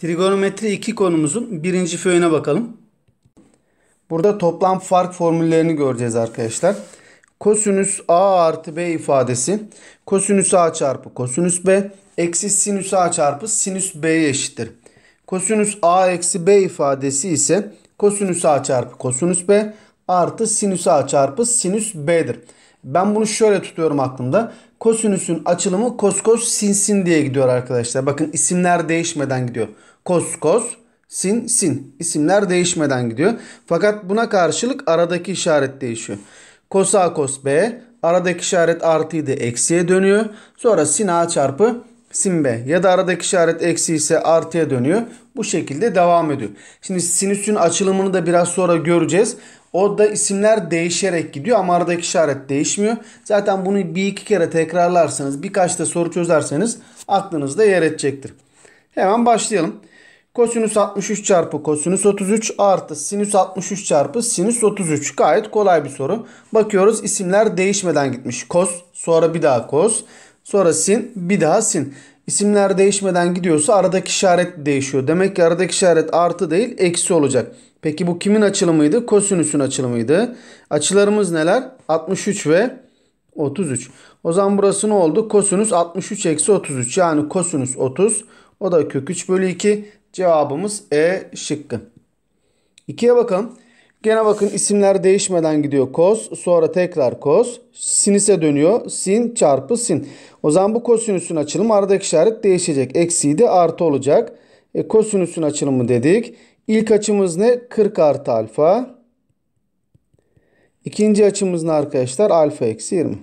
Trigonometri 2 konumuzun birinci föyüne bakalım. Burada toplam fark formüllerini göreceğiz arkadaşlar. Kosinüs A artı B ifadesi kosinüs A çarpı kosinüs B eksi sinüs A çarpı sinüs B'ye eşittir. Kosinüs A eksi B ifadesi ise kosinüs A çarpı kosinüs B artı sinüs A çarpı sinüs B'dir. Ben bunu şöyle tutuyorum aklımda. Kosinüsün açılımı koskos sinsin diye gidiyor arkadaşlar. Bakın isimler değişmeden gidiyor kos kos, sin sin. İsimler değişmeden gidiyor. Fakat buna karşılık aradaki işaret değişiyor. Kos a kos b. Aradaki işaret artıydı eksiye dönüyor. Sonra sin a çarpı sin b. Ya da aradaki işaret eksi ise artıya dönüyor. Bu şekilde devam ediyor. Şimdi sinüsün açılımını da biraz sonra göreceğiz. O da isimler değişerek gidiyor ama aradaki işaret değişmiyor. Zaten bunu bir iki kere tekrarlarsanız birkaç da soru çözerseniz aklınızda yer edecektir. Hemen başlayalım. Kosinüs 63 çarpı kosinüs 33 artı sinüs 63 çarpı sinüs 33. Gayet kolay bir soru. Bakıyoruz isimler değişmeden gitmiş. Kos sonra bir daha kos sonra sin bir daha sin. İsimler değişmeden gidiyorsa aradaki işaret değişiyor. Demek ki aradaki işaret artı değil eksi olacak. Peki bu kimin açılımıydı? Kosinüsün açılımıydı. Açılarımız neler? 63 ve 33. O zaman burası ne oldu? Kosinüs 63 eksi 33. Yani kosinüs 30. O da kök 3 bölü 2. Cevabımız E şıkkı. İkiye bakalım. Gene bakın isimler değişmeden gidiyor. Kos sonra tekrar kos. Sinise dönüyor. Sin çarpı sin. O zaman bu kosinüsün açılımı aradaki işaret değişecek. Eksiydi artı olacak. E, kosinüsün açılımı dedik. İlk açımız ne? 40 artı alfa. İkinci açımız ne arkadaşlar? Alfa eksi 20.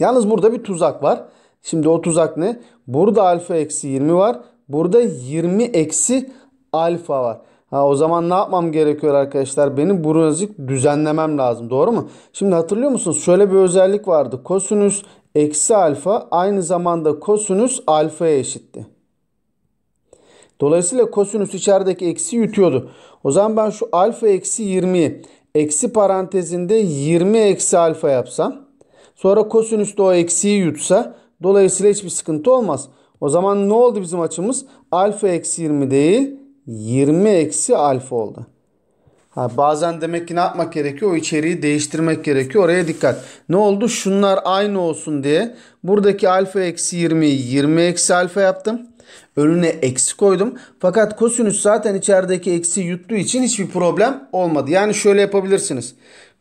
Yalnız burada bir tuzak var. Şimdi o tuzak ne? Burada alfa eksi 20 var. Burada 20 eksi alfa var. Ha, o zaman ne yapmam gerekiyor arkadaşlar? Benim birazcık düzenlemem lazım. Doğru mu? Şimdi hatırlıyor musunuz? Şöyle bir özellik vardı. Kosinüs eksi alfa aynı zamanda kosinüs alfaya eşitti. Dolayısıyla kosinüs içerideki eksi yutuyordu. O zaman ben şu alfa eksi 20'yi eksi parantezinde 20 eksi alfa yapsam. Sonra kosinüs de o eksiyi yutsa. Dolayısıyla hiçbir sıkıntı olmaz. O zaman ne oldu bizim açımız? Alfa eksi 20 değil 20 eksi alfa oldu. Ha, bazen demek ki ne yapmak gerekiyor? O içeriği değiştirmek gerekiyor. Oraya dikkat. Ne oldu? Şunlar aynı olsun diye. Buradaki alfa eksi 20 20 eksi alfa yaptım. Önüne eksi koydum. Fakat kosinüs zaten içerideki eksi yuttuğu için hiçbir problem olmadı. Yani şöyle yapabilirsiniz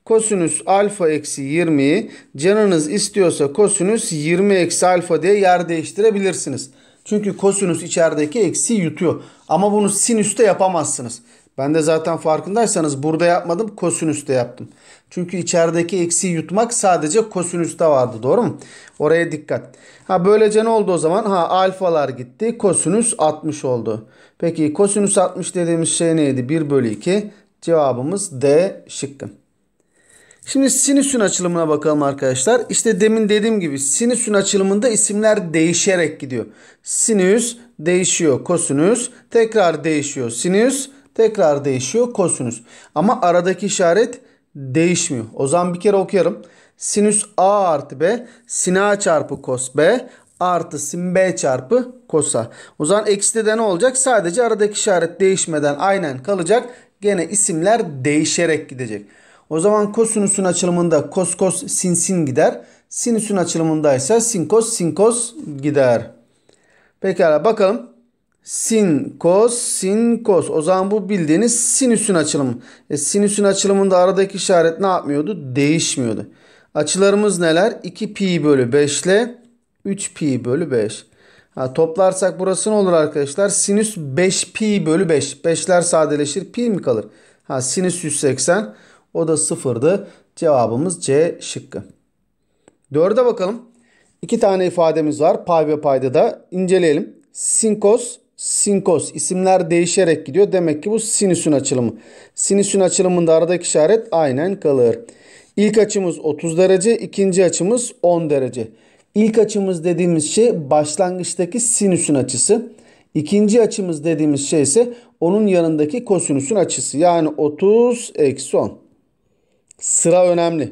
kosinüs alfa eksi 20. canınız istiyorsa kosinüs 20 eksi alfa diye yer değiştirebilirsiniz. Çünkü kosinüs içerideki eksi yutuyor. Ama bunu sinüste yapamazsınız. Ben de zaten farkındaysanız burada yapmadım kosinüste yaptım. Çünkü içerideki eksi yutmak sadece kosinüste vardı doğru mu? Oraya dikkat. Ha böylece ne oldu o zaman? Ha alfalar gitti kosinüs 60 oldu. Peki kosinüs 60 dediğimiz şey neydi? 1 bölü 2 cevabımız D şıkkı. Şimdi sinüsün açılımına bakalım arkadaşlar. İşte demin dediğim gibi sinüsün açılımında isimler değişerek gidiyor. Sinüs değişiyor kosinüs tekrar değişiyor sinüs tekrar değişiyor kosinüs. Ama aradaki işaret değişmiyor. O zaman bir kere okuyorum. Sinüs A artı B sin A çarpı kos B artı sin B çarpı kos a. O zaman ekside de ne olacak? Sadece aradaki işaret değişmeden aynen kalacak. Gene isimler değişerek gidecek. O zaman kosinüsün açılımında kos kos sin sin gider. Sinüsün açılımında ise sin kos sin kos gider. Pekala bakalım. Sin kos sin kos. O zaman bu bildiğiniz sinüsün açılımı. E, sinüsün açılımında aradaki işaret ne yapmıyordu? Değişmiyordu. Açılarımız neler? 2 pi bölü 5 ile 3 pi bölü 5. Ha, toplarsak burası ne olur arkadaşlar? Sinüs 5 pi bölü 5. 5'ler sadeleşir. Pi mi kalır? Ha, sinüs 180. O da sıfırdı. Cevabımız C şıkkı. Dörde bakalım. İki tane ifademiz var. Pay ve payda da inceleyelim. Sinkos, sinkos İsimler değişerek gidiyor. Demek ki bu sinüsün açılımı. Sinüsün açılımında aradaki işaret aynen kalır. İlk açımız 30 derece, ikinci açımız 10 derece. İlk açımız dediğimiz şey başlangıçtaki sinüsün açısı. İkinci açımız dediğimiz şey ise onun yanındaki kosinüsün açısı. Yani 30 eksi 10. Sıra önemli.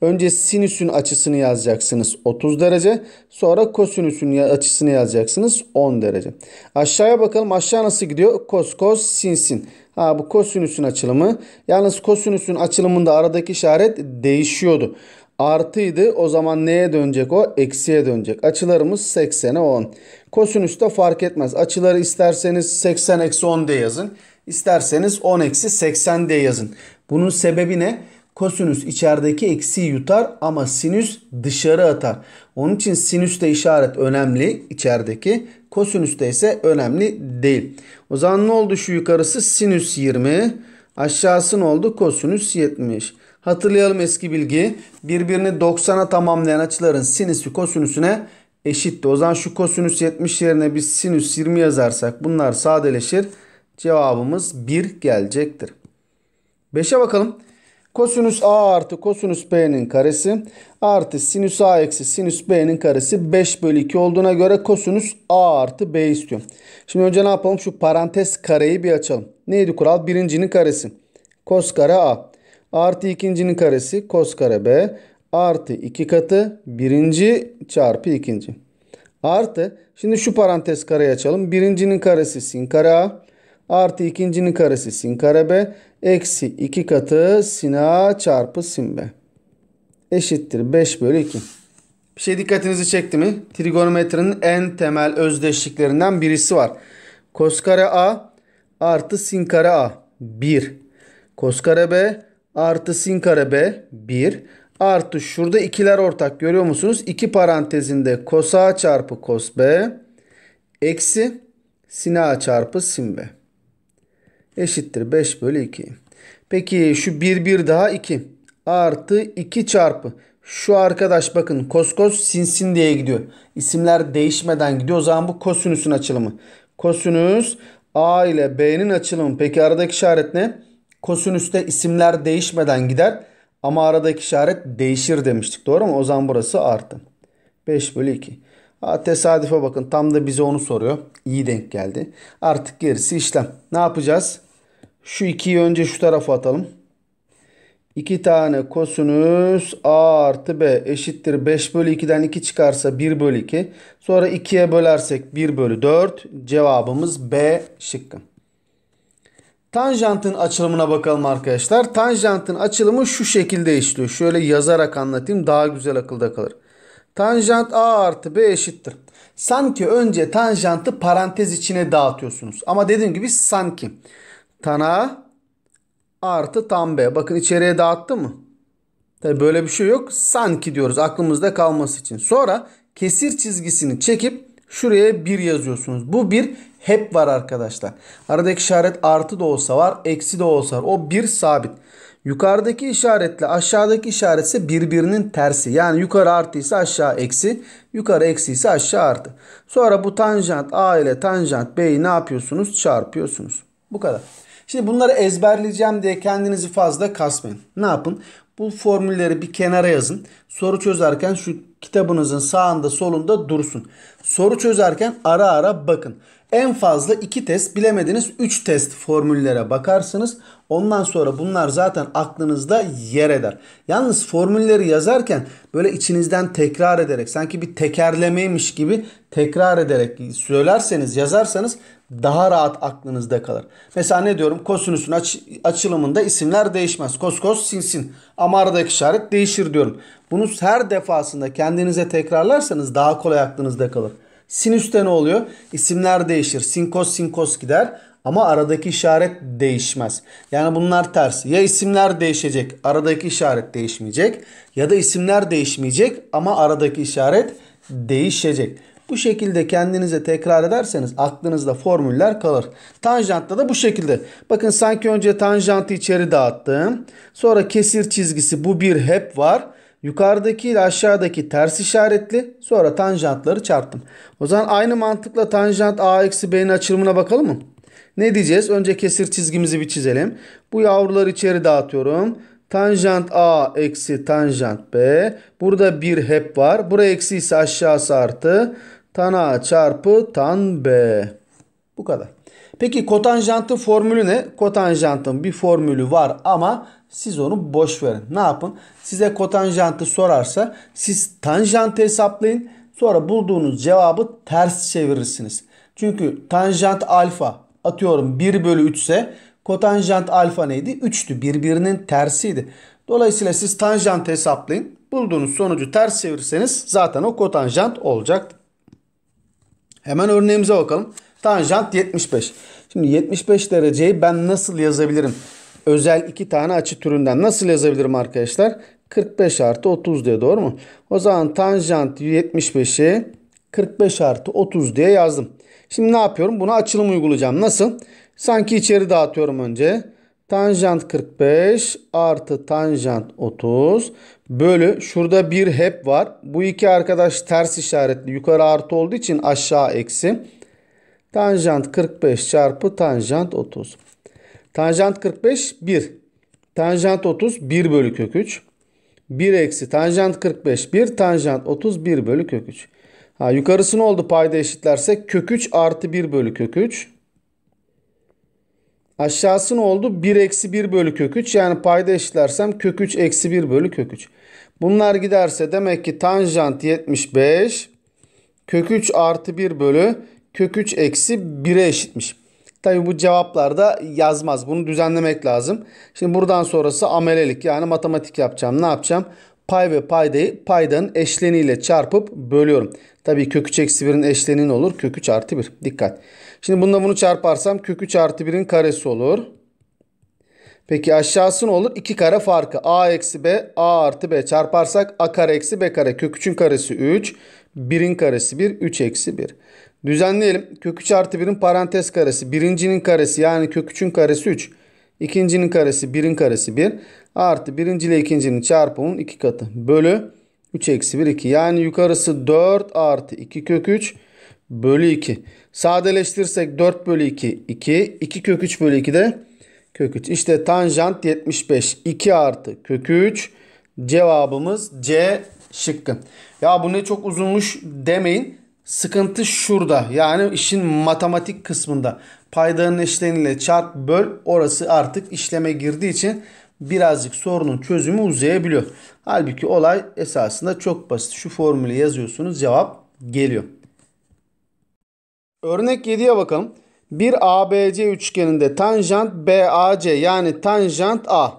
Önce sinüsün açısını yazacaksınız 30 derece. Sonra kosinüsün açısını yazacaksınız 10 derece. Aşağıya bakalım aşağı nasıl gidiyor? Kos kos sin sin. Ha bu kosinüsün açılımı. Yalnız kosinüsün açılımında aradaki işaret değişiyordu. Artıydı o zaman neye dönecek o? Eksiye dönecek. Açılarımız 80'e 10. Kosinüs de fark etmez. Açıları isterseniz 80 eksi 10 diye yazın. İsterseniz 10 eksi 80 diye yazın. Bunun sebebi ne? Kosinüs içerideki eksi yutar ama sinüs dışarı atar. Onun için sinüste işaret önemli içerideki. Kosinüste ise önemli değil. O zaman ne oldu şu yukarısı? Sinüs 20. Aşağısı ne oldu? Kosinüs 70. Hatırlayalım eski bilgi. Birbirini 90'a tamamlayan açıların sinüsü kosinüsüne eşitti. O zaman şu kosinüs 70 yerine biz sinüs 20 yazarsak bunlar sadeleşir. Cevabımız 1 gelecektir. 5'e bakalım. Kosinüs A artı kosinüs B'nin karesi artı sinüs A eksi sinüs B'nin karesi 5 bölü 2 olduğuna göre kosinüs A artı B istiyorum. Şimdi önce ne yapalım? Şu parantez kareyi bir açalım. Neydi kural? Birincinin karesi. Kos kare A. Artı ikincinin karesi kos kare B. Artı 2 katı birinci çarpı ikinci. Artı şimdi şu parantez kareyi açalım. Birincinin karesi sin kare A. Artı ikincinin karesi sin kare B. Eksi 2 katı sin A çarpı sin B. Eşittir 5 bölü 2. Bir şey dikkatinizi çekti mi? Trigonometrinin en temel özdeşliklerinden birisi var. Kos kare A artı sin kare A 1. Kos kare B artı sin kare B 1 artı şurada ikiler ortak görüyor musunuz? 2 parantezinde kos A çarpı kos B eksi sin A çarpı sin B eşittir 5 bölü 2. Peki şu 1 1 daha 2 artı 2 çarpı şu arkadaş bakın koskos sinsin diye gidiyor. İsimler değişmeden gidiyor. O zaman bu kosinüsün açılımı. Kosinüs A ile B'nin açılımı. Peki aradaki işaret ne? Kosinüste isimler değişmeden gider. Ama aradaki işaret değişir demiştik. Doğru mu? O zaman burası artı. 5 bölü 2. Ha, tesadüfe bakın. Tam da bize onu soruyor. İyi denk geldi. Artık gerisi işlem. Ne yapacağız? Şu 2'yi önce şu tarafa atalım. 2 tane kosinüs a artı b eşittir 5 bölü 2'den 2 çıkarsa 1 bölü 2. Sonra 2'ye bölersek 1 bölü 4. Cevabımız B şıkkı. Tanjantın açılımına bakalım arkadaşlar. Tanjantın açılımı şu şekilde işliyor. Şöyle yazarak anlatayım daha güzel akılda kalır. Tanjant a artı b eşittir. Sanki önce tanjantı parantez içine dağıtıyorsunuz. Ama dediğim gibi sanki. Sanki tana artı tam B. Bakın içeriye dağıttı mı? Tabi böyle bir şey yok. Sanki diyoruz aklımızda kalması için. Sonra kesir çizgisini çekip şuraya 1 yazıyorsunuz. Bu 1 hep var arkadaşlar. Aradaki işaret artı da olsa var, eksi de olsa var. O 1 sabit. Yukarıdaki işaretle aşağıdaki işaret ise birbirinin tersi. Yani yukarı artıysa aşağı eksi, yukarı eksi ise aşağı artı. Sonra bu tanjant A ile tanjant B'yi ne yapıyorsunuz? Çarpıyorsunuz. Bu kadar. Şimdi bunları ezberleyeceğim diye kendinizi fazla kasmayın. Ne yapın? Bu formülleri bir kenara yazın. Soru çözerken şu kitabınızın sağında solunda dursun. Soru çözerken ara ara bakın. En fazla 2 test bilemediniz 3 test formüllere bakarsınız. Ondan sonra bunlar zaten aklınızda yer eder. Yalnız formülleri yazarken böyle içinizden tekrar ederek sanki bir tekerlemeymiş gibi tekrar ederek söylerseniz yazarsanız daha rahat aklınızda kalır. Mesela ne diyorum? Kosinüsün aç, açılımında isimler değişmez. Kos kos sin sin. Ama aradaki işaret değişir diyorum. Bunu her defasında kendinize tekrarlarsanız daha kolay aklınızda kalır. Sinüste ne oluyor? İsimler değişir. Sin kos sin kos gider. Ama aradaki işaret değişmez. Yani bunlar ters. Ya isimler değişecek, aradaki işaret değişmeyecek. Ya da isimler değişmeyecek ama aradaki işaret değişecek. Bu şekilde kendinize tekrar ederseniz aklınızda formüller kalır. Tanjantta da bu şekilde. Bakın sanki önce tanjantı içeri dağıttım. Sonra kesir çizgisi bu bir hep var. Yukarıdaki ile aşağıdaki ters işaretli. Sonra tanjantları çarptım. O zaman aynı mantıkla tanjant a eksi b'nin açılımına bakalım mı? Ne diyeceğiz? Önce kesir çizgimizi bir çizelim. Bu yavruları içeri dağıtıyorum. Tanjant a eksi tanjant b. Burada bir hep var. Buraya eksi ise aşağısı artı. Tan A çarpı tan B. Bu kadar. Peki kotanjantın formülü ne? Kotanjantın bir formülü var ama siz onu boş verin. Ne yapın? Size kotanjantı sorarsa siz tanjantı hesaplayın. Sonra bulduğunuz cevabı ters çevirirsiniz. Çünkü tanjant alfa atıyorum 1 bölü 3 ise kotanjant alfa neydi? 3'tü. Birbirinin tersiydi. Dolayısıyla siz tanjant hesaplayın. Bulduğunuz sonucu ters çevirirseniz zaten o kotanjant olacaktır. Hemen örneğimize bakalım. Tanjant 75. Şimdi 75 dereceyi ben nasıl yazabilirim? Özel iki tane açı türünden nasıl yazabilirim arkadaşlar? 45 artı 30 diye doğru mu? O zaman tanjant 75'i 45 artı 30 diye yazdım. Şimdi ne yapıyorum? Buna açılım uygulayacağım. Nasıl? Sanki içeri dağıtıyorum önce. Tanjant 45 artı tanjant 30 bölü şurada bir hep var. Bu iki arkadaş ters işaretli yukarı artı olduğu için aşağı eksi. Tanjant 45 çarpı tanjant 30. Tanjant 45 1. Tanjant 30 1 bölü kök 3. 1 eksi tanjant 45 1 tanjant 30 1 bölü kök 3. Ha, yukarısı ne oldu payda eşitlersek kök 3 artı 1 bölü kök 3. Aşağısı ne oldu? 1 eksi 1 bölü kök 3. Yani payda eşitlersem kök 3 eksi 1 bölü kök 3. Bunlar giderse demek ki tanjant 75 kök 3 artı 1 bölü kök 3 eksi 1'e eşitmiş. Tabi bu cevaplarda yazmaz. Bunu düzenlemek lazım. Şimdi buradan sonrası amelelik yani matematik yapacağım. Ne yapacağım? Pay ve paydayı paydanın eşleniyle çarpıp bölüyorum. Tabii kök 3 eksi 1'in eşleni ne olur? Kök 3 artı 1. Dikkat. Şimdi bununla bunu çarparsam kök 3 artı 1'in karesi olur. Peki aşağısı ne olur? 2 kare farkı. A eksi B, A artı B çarparsak A kare eksi B kare. Kök 3'ün karesi 3. 1'in karesi 1. 3 eksi 1. Düzenleyelim. Kök 3 artı 1'in parantez karesi. Birincinin karesi yani kök 3'ün karesi 3. İkincinin karesi 1'in karesi 1. Artı birinci ile ikincinin çarpımının 2 katı. Bölü 3 eksi 1 2. Yani yukarısı 4 artı 2 kök 3 bölü 2. Sadeleştirirsek 4 bölü 2 2. 2 kök 3 bölü 2 de kök 3. İşte tanjant 75. 2 artı kök 3. Cevabımız C şıkkı. Ya bu ne çok uzunmuş demeyin. Sıkıntı şurada. Yani işin matematik kısmında. Paydanın eşleniyle çarp böl orası artık işleme girdiği için birazcık sorunun çözümü uzayabiliyor. Halbuki olay esasında çok basit. Şu formülü yazıyorsunuz cevap geliyor. Örnek 7'ye bakalım. Bir ABC üçgeninde tanjant BAC yani tanjant A.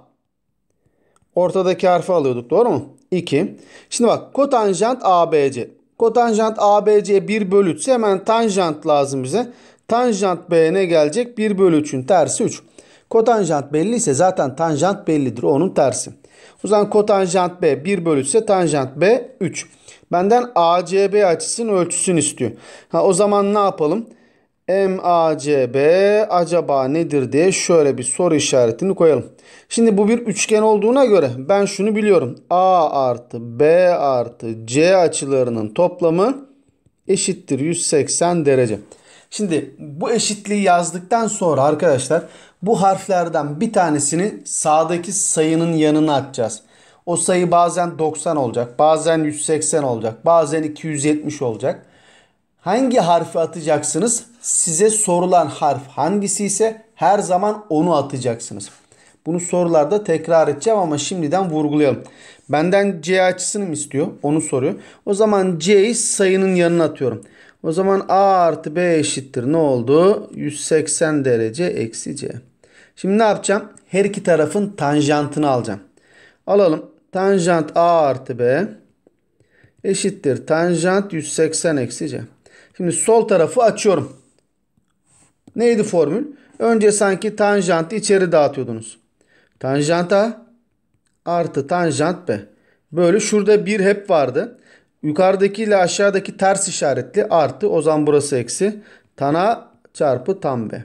Ortadaki harfi alıyorduk doğru mu? 2. Şimdi bak kotanjant ABC. Kotanjant ABC'ye 1 bölü 3 hemen tanjant lazım bize. Tanjant B ne gelecek? 1 bölü 3'ün tersi 3. Kotanjant belli ise zaten tanjant bellidir. Onun tersi. O zaman kotanjant B 1 bölü 3 ise tanjant B 3. Benden ACB açısının ölçüsünü istiyor. Ha, o zaman ne yapalım? MACB acaba nedir diye şöyle bir soru işaretini koyalım. Şimdi bu bir üçgen olduğuna göre ben şunu biliyorum. A artı B artı C açılarının toplamı eşittir 180 derece. Şimdi bu eşitliği yazdıktan sonra arkadaşlar bu harflerden bir tanesini sağdaki sayının yanına atacağız. O sayı bazen 90 olacak, bazen 180 olacak, bazen 270 olacak. Hangi harfi atacaksınız? Size sorulan harf hangisi ise her zaman onu atacaksınız. Bunu sorularda tekrar edeceğim ama şimdiden vurgulayalım. Benden C açısını mı istiyor? Onu soruyor. O zaman C'yi sayının yanına atıyorum. O zaman A artı B eşittir. Ne oldu? 180 derece eksi C. Şimdi ne yapacağım? Her iki tarafın tanjantını alacağım. Alalım. Tanjant A artı B eşittir. Tanjant 180 eksi C. Şimdi sol tarafı açıyorum. Neydi formül? Önce sanki tanjantı içeri dağıtıyordunuz. Tanjant A artı tanjant B. Böyle şurada bir hep vardı. Yukarıdaki ile aşağıdaki ters işaretli artı. O zaman burası eksi. Tan a çarpı tan B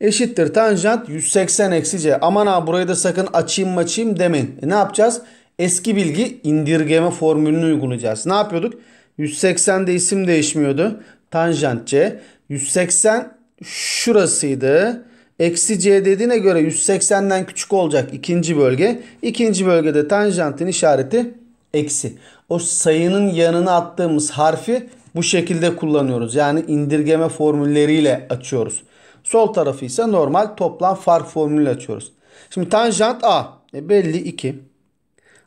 eşittir tanjant 180 eksi c. Aman abi burayı da sakın açayım maçayım demeyin. E ne yapacağız? Eski bilgi indirgeme formülünü uygulayacağız. Ne yapıyorduk? 180'de isim değişmiyordu. Tanjant c. 180 şurasıydı. Eksi c dediğine göre 180'den küçük olacak ikinci bölge. İkinci bölgede tanjantın işareti eksi. O sayının yanına attığımız harfi bu şekilde kullanıyoruz. Yani indirgeme formülleriyle açıyoruz. Sol tarafı ise normal toplam fark formülü açıyoruz. Şimdi tanjant A e belli 2.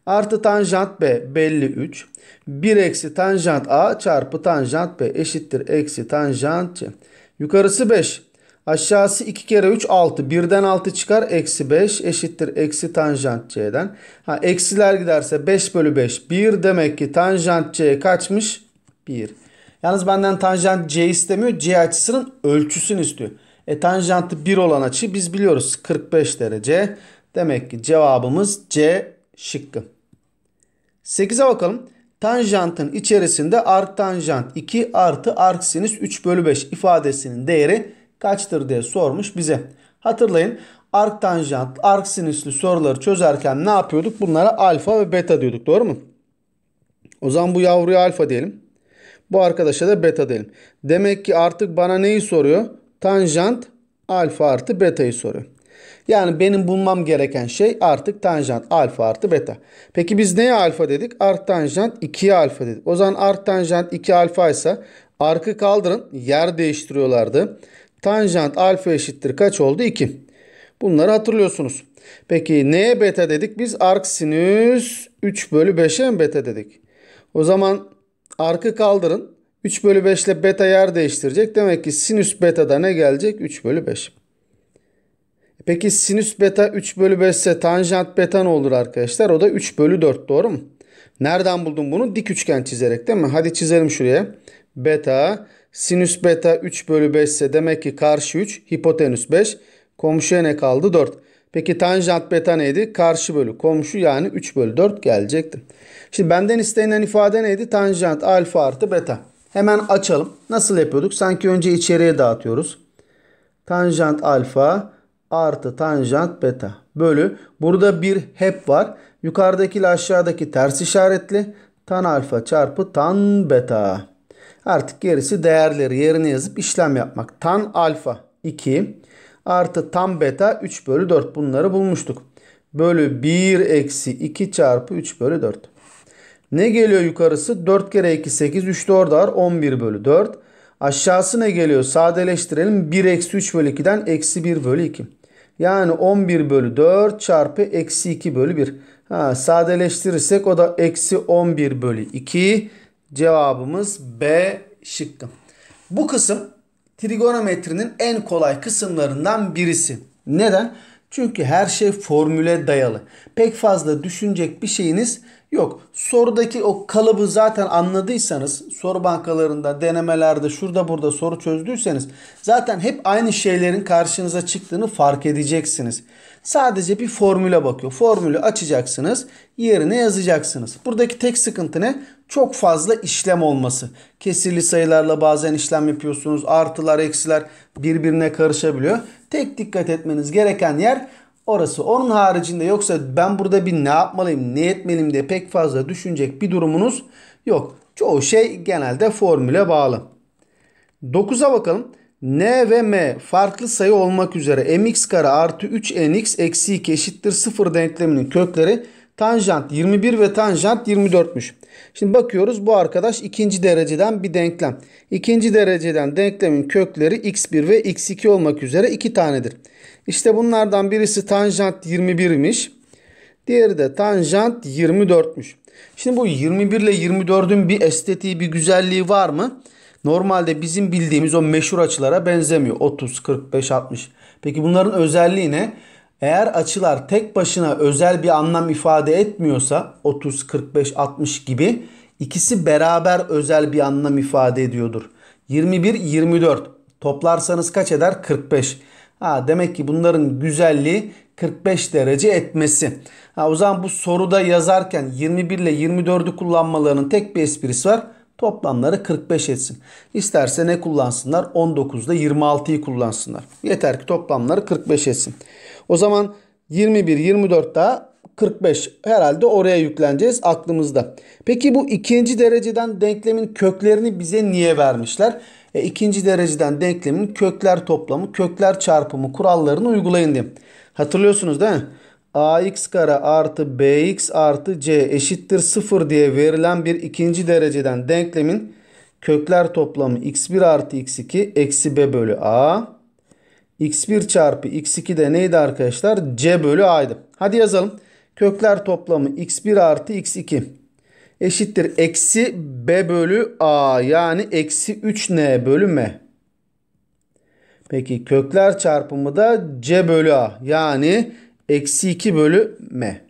Artı tanjant B belli 3. 1 eksi tanjant A çarpı tanjant B eşittir eksi tanjant C. Yukarısı 5. Aşağısı 2 kere 3 6. 1'den 6 çıkar. Eksi 5 eşittir. Eksi tanjant c'den. Ha, eksiler giderse 5 bölü 5. 1 demek ki tanjant c kaçmış? 1. Yalnız benden tanjant c istemiyor. C açısının ölçüsünü istiyor. E, tanjantı 1 olan açı biz biliyoruz 45 derece. Demek ki cevabımız C şıkkı. 8'e bakalım. Tanjantın içerisinde art tanjant 2 artı arc sinüs 3 bölü 5 ifadesinin değeri kaçtır diye sormuş bize. Hatırlayın arc tanjant, arc sinüslü soruları çözerken ne yapıyorduk? Bunlara alfa ve beta diyorduk doğru mu? O zaman bu yavruya alfa diyelim. Bu arkadaşa da beta diyelim. Demek ki artık bana neyi soruyor? tanjant alfa artı beta'yı soruyor. Yani benim bulmam gereken şey artık tanjant alfa artı beta. Peki biz neye alfa dedik? Art tanjant 2'ye alfa dedik. O zaman art tanjant 2 alfa ise arkı kaldırın yer değiştiriyorlardı. Tanjant alfa eşittir kaç oldu? 2. Bunları hatırlıyorsunuz. Peki neye beta dedik? Biz arc sinüs 3 bölü 5'e mi beta dedik? O zaman arkı kaldırın 3 bölü 5 ile beta yer değiştirecek. Demek ki sinüs beta'da ne gelecek? 3 bölü 5. Peki sinüs beta 3 bölü 5 ise tanjant beta ne olur arkadaşlar? O da 3 bölü 4 doğru mu? Nereden buldum bunu? Dik üçgen çizerek değil mi? Hadi çizelim şuraya. Beta, sinüs beta 3 bölü 5 ise demek ki karşı 3, hipotenüs 5. Komşuya ne kaldı? 4. Peki tanjant beta neydi? Karşı bölü komşu yani 3 bölü 4 gelecekti. Şimdi benden istenilen ifade neydi? Tanjant alfa artı beta. Hemen açalım. Nasıl yapıyorduk? Sanki önce içeriye dağıtıyoruz. Tanjant alfa artı tanjant beta bölü. Burada bir hep var. Yukarıdaki ile aşağıdaki ters işaretli. Tan alfa çarpı tan beta. Artık gerisi değerleri yerine yazıp işlem yapmak. Tan alfa 2 artı tan beta 3 bölü 4 bunları bulmuştuk. Bölü 1 eksi 2 çarpı 3 bölü 4. Ne geliyor yukarısı? 4 kere 2 8 3 4 var 11 bölü 4. Aşağısı ne geliyor? Sadeleştirelim. 1 eksi 3 bölü 2'den eksi 1 bölü 2. Yani 11 bölü 4 çarpı eksi 2 bölü 1. Ha, sadeleştirirsek o da eksi 11 bölü 2. Cevabımız B şıkkı. Bu kısım trigonometrinin en kolay kısımlarından birisi. Neden? Çünkü her şey formüle dayalı. Pek fazla düşünecek bir şeyiniz Yok. Sorudaki o kalıbı zaten anladıysanız soru bankalarında, denemelerde, şurada burada soru çözdüyseniz zaten hep aynı şeylerin karşınıza çıktığını fark edeceksiniz. Sadece bir formüle bakıyor. Formülü açacaksınız, yerine yazacaksınız. Buradaki tek sıkıntı ne? Çok fazla işlem olması. Kesirli sayılarla bazen işlem yapıyorsunuz. Artılar, eksiler birbirine karışabiliyor. Tek dikkat etmeniz gereken yer Orası. Onun haricinde yoksa ben burada bir ne yapmalıyım, ne etmeliyim diye pek fazla düşünecek bir durumunuz yok. Çoğu şey genelde formüle bağlı. 9'a bakalım. N ve M farklı sayı olmak üzere mx kare artı 3nx eksi 2 eşittir 0 denkleminin kökleri tanjant 21 ve tanjant 24'müş. Şimdi bakıyoruz bu arkadaş ikinci dereceden bir denklem. İkinci dereceden denklemin kökleri x1 ve x2 olmak üzere 2 tanedir. İşte bunlardan birisi tanjant 21'miş. Diğeri de tanjant 24'müş. Şimdi bu 21 ile 24'ün bir estetiği, bir güzelliği var mı? Normalde bizim bildiğimiz o meşhur açılara benzemiyor. 30, 45, 60. Peki bunların özelliği ne? Eğer açılar tek başına özel bir anlam ifade etmiyorsa 30, 45, 60 gibi ikisi beraber özel bir anlam ifade ediyordur. 21, 24 toplarsanız kaç eder? 45. Ha, demek ki bunların güzelliği 45 derece etmesi. Ha, o zaman bu soruda yazarken 21 ile 24'ü kullanmalarının tek bir esprisi var. Toplamları 45 etsin. İsterse ne kullansınlar? 19 ile 26'yı kullansınlar. Yeter ki toplamları 45 etsin. O zaman 21, 24 daha 45 herhalde oraya yükleneceğiz aklımızda. Peki bu ikinci dereceden denklemin köklerini bize niye vermişler? E, ikinci dereceden denklemin kökler toplamı, kökler çarpımı kurallarını uygulayın diye. Hatırlıyorsunuz değil mi? ax kare artı bx artı c eşittir 0 diye verilen bir ikinci dereceden denklemin kökler toplamı x1 artı x2 eksi b bölü a. x1 çarpı x2 de neydi arkadaşlar? c bölü a'ydı. Hadi yazalım. Kökler toplamı x1 artı x2 eşittir eksi b bölü a yani eksi 3n bölü m. Peki kökler çarpımı da c bölü a yani eksi 2 bölü m.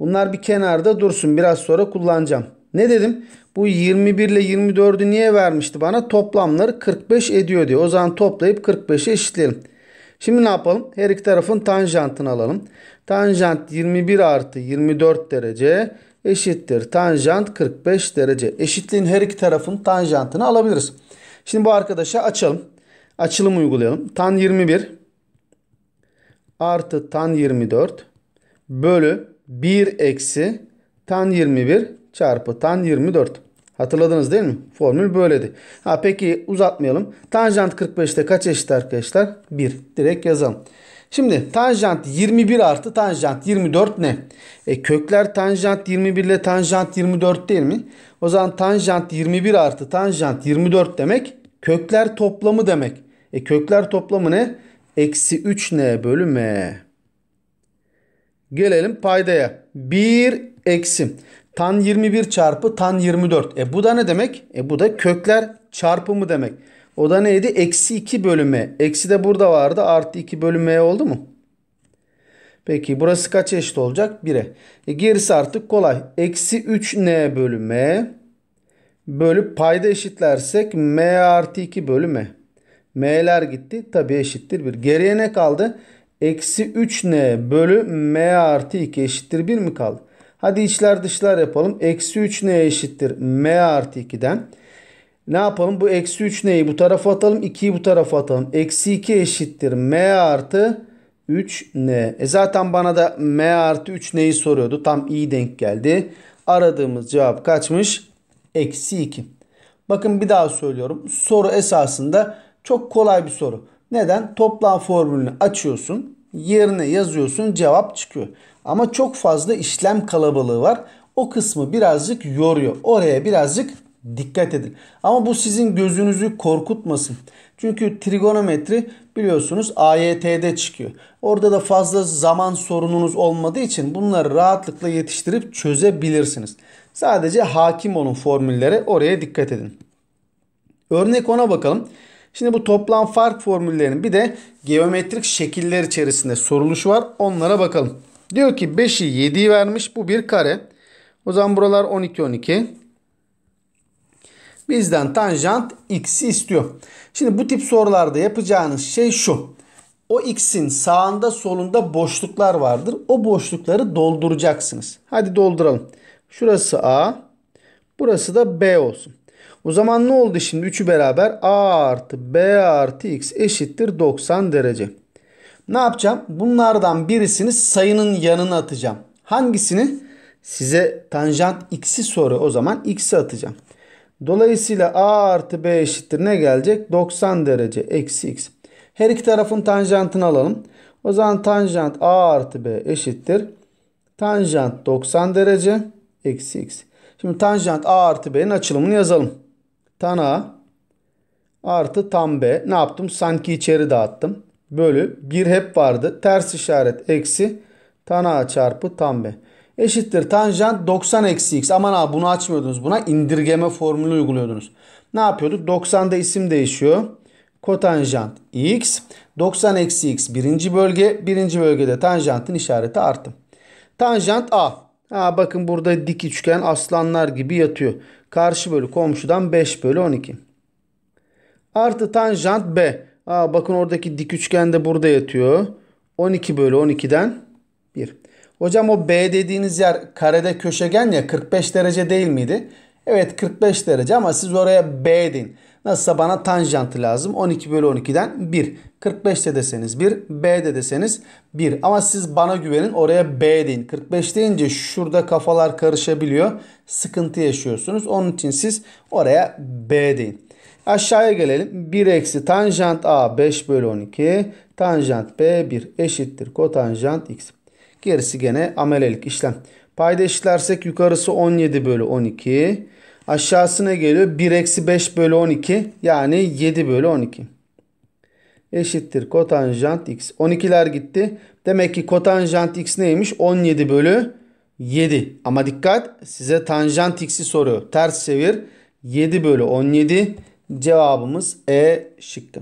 Bunlar bir kenarda dursun biraz sonra kullanacağım. Ne dedim? Bu 21 ile 24'ü niye vermişti bana? Toplamları 45 ediyor diye. O zaman toplayıp 45'e eşitleyelim. Şimdi ne yapalım? Her iki tarafın tanjantını alalım. Tanjant 21 artı 24 derece eşittir tanjant 45 derece. Eşitliğin her iki tarafın tanjantını alabiliriz. Şimdi bu arkadaşa açalım. Açılım uygulayalım. Tan 21 artı tan 24 bölü 1 eksi tan 21 çarpı tan 24. Hatırladınız değil mi? Formül böyledi. Ha peki uzatmayalım. Tanjant 45'te kaç eşit arkadaşlar? 1. Direkt yazalım. Şimdi tanjant 21 artı tanjant 24 ne? E, kökler tanjant 21 ile tanjant 24 değil mi? O zaman tanjant 21 artı tanjant 24 demek kökler toplamı demek. E, kökler toplamı ne? Eksi 3n bölü m. Gelelim paydaya. 1 eksi tan 21 çarpı tan 24. E bu da ne demek? E bu da kökler çarpımı demek. O da neydi? Eksi 2 m. Eksi de burada vardı. Artı 2 bölüme oldu mu? Peki burası kaç eşit olacak? 1'e. E gerisi artık kolay. Eksi 3n bölü m. Bölü payda eşitlersek m artı 2 bölü m. M'ler gitti. Tabi eşittir 1. Geriye ne kaldı? Eksi 3n bölü m artı 2 eşittir 1 mi kaldı? Hadi içler dışlar yapalım. Eksi 3n eşittir m artı 2'den. Ne yapalım? Bu eksi 3 neyi bu tarafa atalım? 2'yi bu tarafa atalım. Eksi 2 eşittir. M artı 3N. E zaten bana da M artı 3 neyi soruyordu. Tam iyi denk geldi. Aradığımız cevap kaçmış? Eksi 2. Bakın bir daha söylüyorum. Soru esasında çok kolay bir soru. Neden? Toplam formülünü açıyorsun. Yerine yazıyorsun. Cevap çıkıyor. Ama çok fazla işlem kalabalığı var. O kısmı birazcık yoruyor. Oraya birazcık Dikkat edin. Ama bu sizin gözünüzü korkutmasın. Çünkü trigonometri biliyorsunuz AYT'de çıkıyor. Orada da fazla zaman sorununuz olmadığı için bunları rahatlıkla yetiştirip çözebilirsiniz. Sadece hakim olun formüllere oraya dikkat edin. Örnek ona bakalım. Şimdi bu toplam fark formüllerinin bir de geometrik şekiller içerisinde soruluşu var. Onlara bakalım. Diyor ki 5'i 7'yi vermiş. Bu bir kare. O zaman buralar 12 12. Bizden tanjant x'i istiyor. Şimdi bu tip sorularda yapacağınız şey şu. O x'in sağında solunda boşluklar vardır. O boşlukları dolduracaksınız. Hadi dolduralım. Şurası a. Burası da b olsun. O zaman ne oldu şimdi? 3'ü beraber a artı b artı x eşittir 90 derece. Ne yapacağım? Bunlardan birisini sayının yanına atacağım. Hangisini? Size tanjant x'i soru o zaman x'i atacağım. Dolayısıyla A artı B eşittir ne gelecek? 90 derece eksi x. Her iki tarafın tanjantını alalım. O zaman tanjant A artı B eşittir. Tanjant 90 derece eksi x. Şimdi tanjant A artı B'nin açılımını yazalım. Tan A artı tan B. Ne yaptım? Sanki içeri dağıttım. Bölü 1 hep vardı. Ters işaret eksi tan A çarpı tan B eşittir tanjant 90 eksi x. Aman abi bunu açmıyordunuz. Buna indirgeme formülü uyguluyordunuz. Ne yapıyorduk? 90'da isim değişiyor. Kotanjant x. 90 eksi x birinci bölge. Birinci bölgede tanjantın işareti artı. Tanjant a. Ha, bakın burada dik üçgen aslanlar gibi yatıyor. Karşı bölü komşudan 5 bölü 12. Artı tanjant b. Aa, bakın oradaki dik üçgen de burada yatıyor. 12 bölü 12'den Hocam o B dediğiniz yer karede köşegen ya 45 derece değil miydi? Evet 45 derece ama siz oraya B deyin. Nasılsa bana tanjantı lazım. 12 bölü 12'den 1. 45 de deseniz 1. B de deseniz 1. Ama siz bana güvenin oraya B deyin. 45 deyince şurada kafalar karışabiliyor. Sıkıntı yaşıyorsunuz. Onun için siz oraya B deyin. Aşağıya gelelim. 1 eksi tanjant A 5 bölü 12. Tanjant B 1 eşittir. Kotanjant X. Gerisi gene amelelik işlem. Payda eşitlersek yukarısı 17 bölü 12. Aşağısına geliyor 1 eksi 5 bölü 12. Yani 7 bölü 12. Eşittir kotanjant x. 12'ler gitti. Demek ki kotanjant x neymiş? 17 bölü 7. Ama dikkat size tanjant x'i soruyor. Ters çevir. 7 bölü 17. Cevabımız E şıkkı.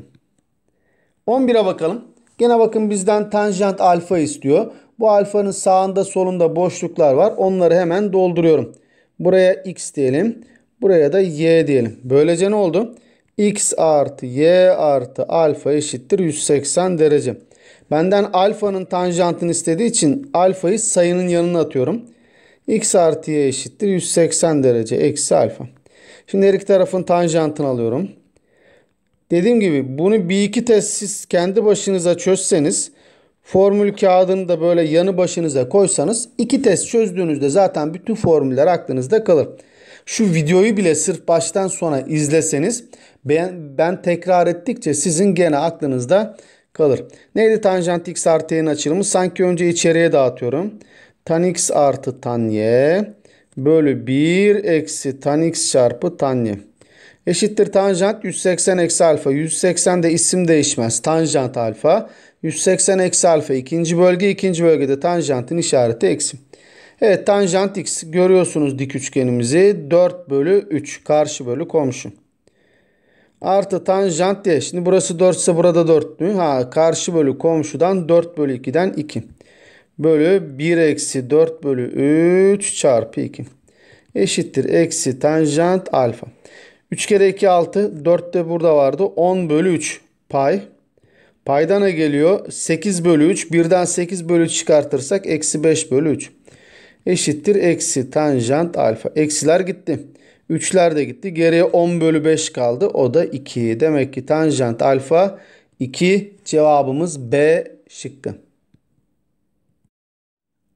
11'e bakalım. Gene bakın bizden tanjant alfa istiyor. Bu alfanın sağında solunda boşluklar var. Onları hemen dolduruyorum. Buraya x diyelim. Buraya da y diyelim. Böylece ne oldu? x artı y artı alfa eşittir 180 derece. Benden alfanın tanjantını istediği için alfayı sayının yanına atıyorum. x artı y eşittir 180 derece eksi alfa. Şimdi her iki tarafın tanjantını alıyorum. Dediğim gibi bunu bir iki test siz kendi başınıza çözseniz Formül kağıdını da böyle yanı başınıza koysanız iki test çözdüğünüzde zaten bütün formüller aklınızda kalır. Şu videoyu bile sırf baştan sona izleseniz ben, ben tekrar ettikçe sizin gene aklınızda kalır. Neydi tanjant x artı y'nin açılımı? Sanki önce içeriye dağıtıyorum. Tan x artı tan y bölü 1 eksi tan x çarpı tan y. Eşittir tanjant 180 eksi alfa. 180 de isim değişmez. Tanjant alfa 180 eksi alfa ikinci bölge ikinci bölgede tanjantın işareti eksi. Evet tanjant x görüyorsunuz dik üçgenimizi 4 bölü 3 karşı bölü komşu. Artı tanjant diye şimdi burası 4 ise burada 4 mü? Ha karşı bölü komşudan 4 bölü 2'den 2. Bölü 1 eksi 4 bölü 3 çarpı 2. Eşittir eksi tanjant alfa. 3 kere 2 6 4 de burada vardı 10 bölü 3 pay Paydana geliyor 8 bölü 3. Birden 8 bölü 3 çıkartırsak eksi 5 bölü 3. Eşittir eksi tanjant alfa. Eksiler gitti. 3'ler de gitti. Geriye 10 bölü 5 kaldı. O da 2. Demek ki tanjant alfa 2 cevabımız B şıkkı.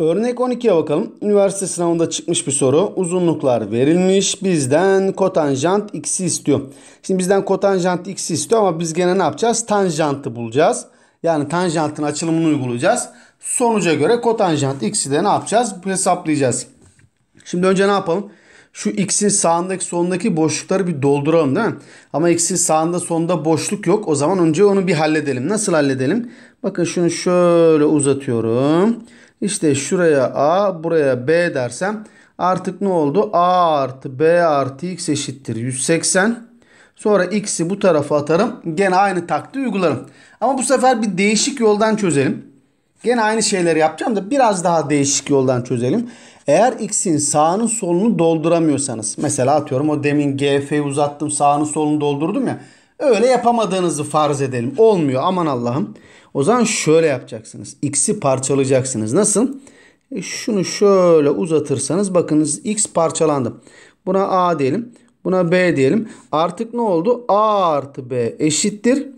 Örnek 12'ye bakalım. Üniversite sınavında çıkmış bir soru. Uzunluklar verilmiş. Bizden kotanjant x'i istiyor. Şimdi bizden kotanjant x'i istiyor ama biz gene ne yapacağız? Tanjantı bulacağız. Yani tanjantın açılımını uygulayacağız. Sonuca göre kotanjant x'i de ne yapacağız? Hesaplayacağız. Şimdi önce ne yapalım? Şu x'in sağındaki solundaki boşlukları bir dolduralım değil mi? Ama x'in sağında sonunda boşluk yok. O zaman önce onu bir halledelim. Nasıl halledelim? Bakın şunu şöyle uzatıyorum. İşte şuraya A buraya B dersem artık ne oldu? A artı B artı X eşittir 180. Sonra X'i bu tarafa atarım. Gene aynı taktiği uygularım. Ama bu sefer bir değişik yoldan çözelim. Gene aynı şeyleri yapacağım da biraz daha değişik yoldan çözelim. Eğer x'in sağını solunu dolduramıyorsanız mesela atıyorum o demin gf'yi uzattım sağını solunu doldurdum ya öyle yapamadığınızı farz edelim. Olmuyor aman Allah'ım. O zaman şöyle yapacaksınız. X'i parçalayacaksınız. Nasıl? E şunu şöyle uzatırsanız bakınız X parçalandı. Buna A diyelim. Buna B diyelim. Artık ne oldu? A artı B eşittir.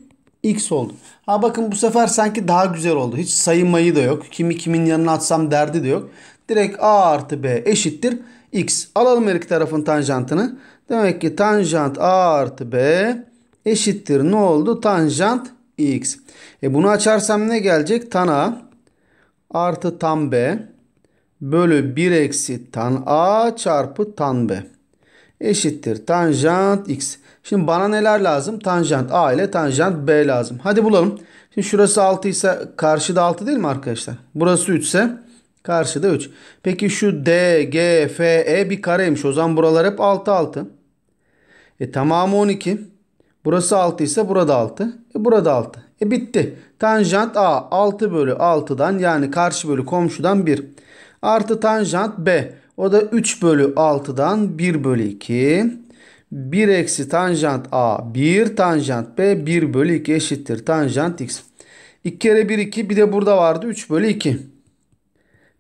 X oldu. Ha bakın bu sefer sanki daha güzel oldu. Hiç sayımayı da yok. Kimi kimin yanına atsam derdi de yok. Direkt A artı B eşittir. X. Alalım her iki tarafın tanjantını. Demek ki tanjant A artı B eşittir. Ne oldu? Tanjant x. E bunu açarsam ne gelecek? Tan a artı tan b bölü 1 eksi tan a çarpı tan b eşittir tanjant x. Şimdi bana neler lazım? Tanjant a ile tanjant b lazım. Hadi bulalım. Şimdi şurası 6 ise karşıda 6 değil mi arkadaşlar? Burası 3 ise karşıda 3. Peki şu d, g, f, e bir kareymiş. O zaman buralar hep 6, 6. E tamamı 12. Burası 6 ise burada 6. E burada 6. E bitti. Tanjant A 6 bölü 6'dan yani karşı bölü komşudan 1. Artı tanjant B. O da 3 bölü 6'dan 1 bölü 2. 1 eksi tanjant A 1 tanjant B 1 bölü 2 eşittir tanjant X. 2 kere 1 2 bir de burada vardı 3 bölü 2.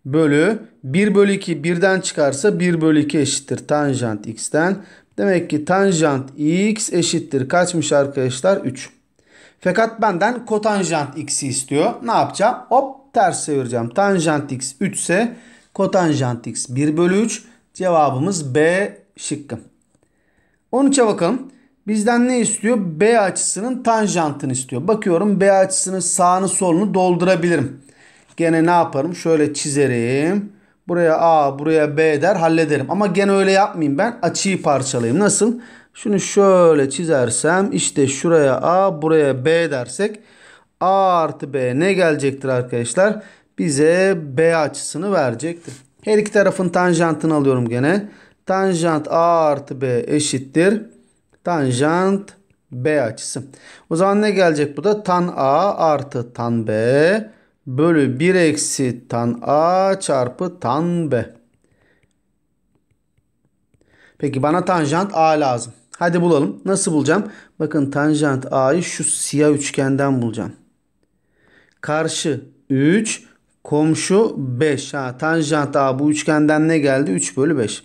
Bölü 1 bölü 2 birden çıkarsa 1 bölü 2 eşittir tanjant X'ten. Demek ki tanjant x eşittir kaçmış arkadaşlar? 3. Fakat benden kotanjant x'i istiyor. Ne yapacağım? Hop ters çevireceğim. Tanjant x 3 ise kotanjant x 1 bölü 3. Cevabımız B şıkkı. 13'e bakalım. Bizden ne istiyor? B açısının tanjantını istiyor. Bakıyorum B açısının sağını solunu doldurabilirim. Gene ne yaparım? Şöyle çizerim. Buraya A, buraya B der hallederim. Ama gene öyle yapmayayım ben. Açıyı parçalayayım. Nasıl? Şunu şöyle çizersem işte şuraya A, buraya B dersek A artı B ne gelecektir arkadaşlar? Bize B açısını verecektir. Her iki tarafın tanjantını alıyorum gene. Tanjant A artı B eşittir. Tanjant B açısı. O zaman ne gelecek burada? Tan A artı tan B bölü 1 eksi tan a çarpı tan b. Peki bana tanjant a lazım. Hadi bulalım. Nasıl bulacağım? Bakın tanjant a'yı şu siyah üçgenden bulacağım. Karşı 3, komşu 5. Ha, tanjant a bu üçgenden ne geldi? 3 bölü 5.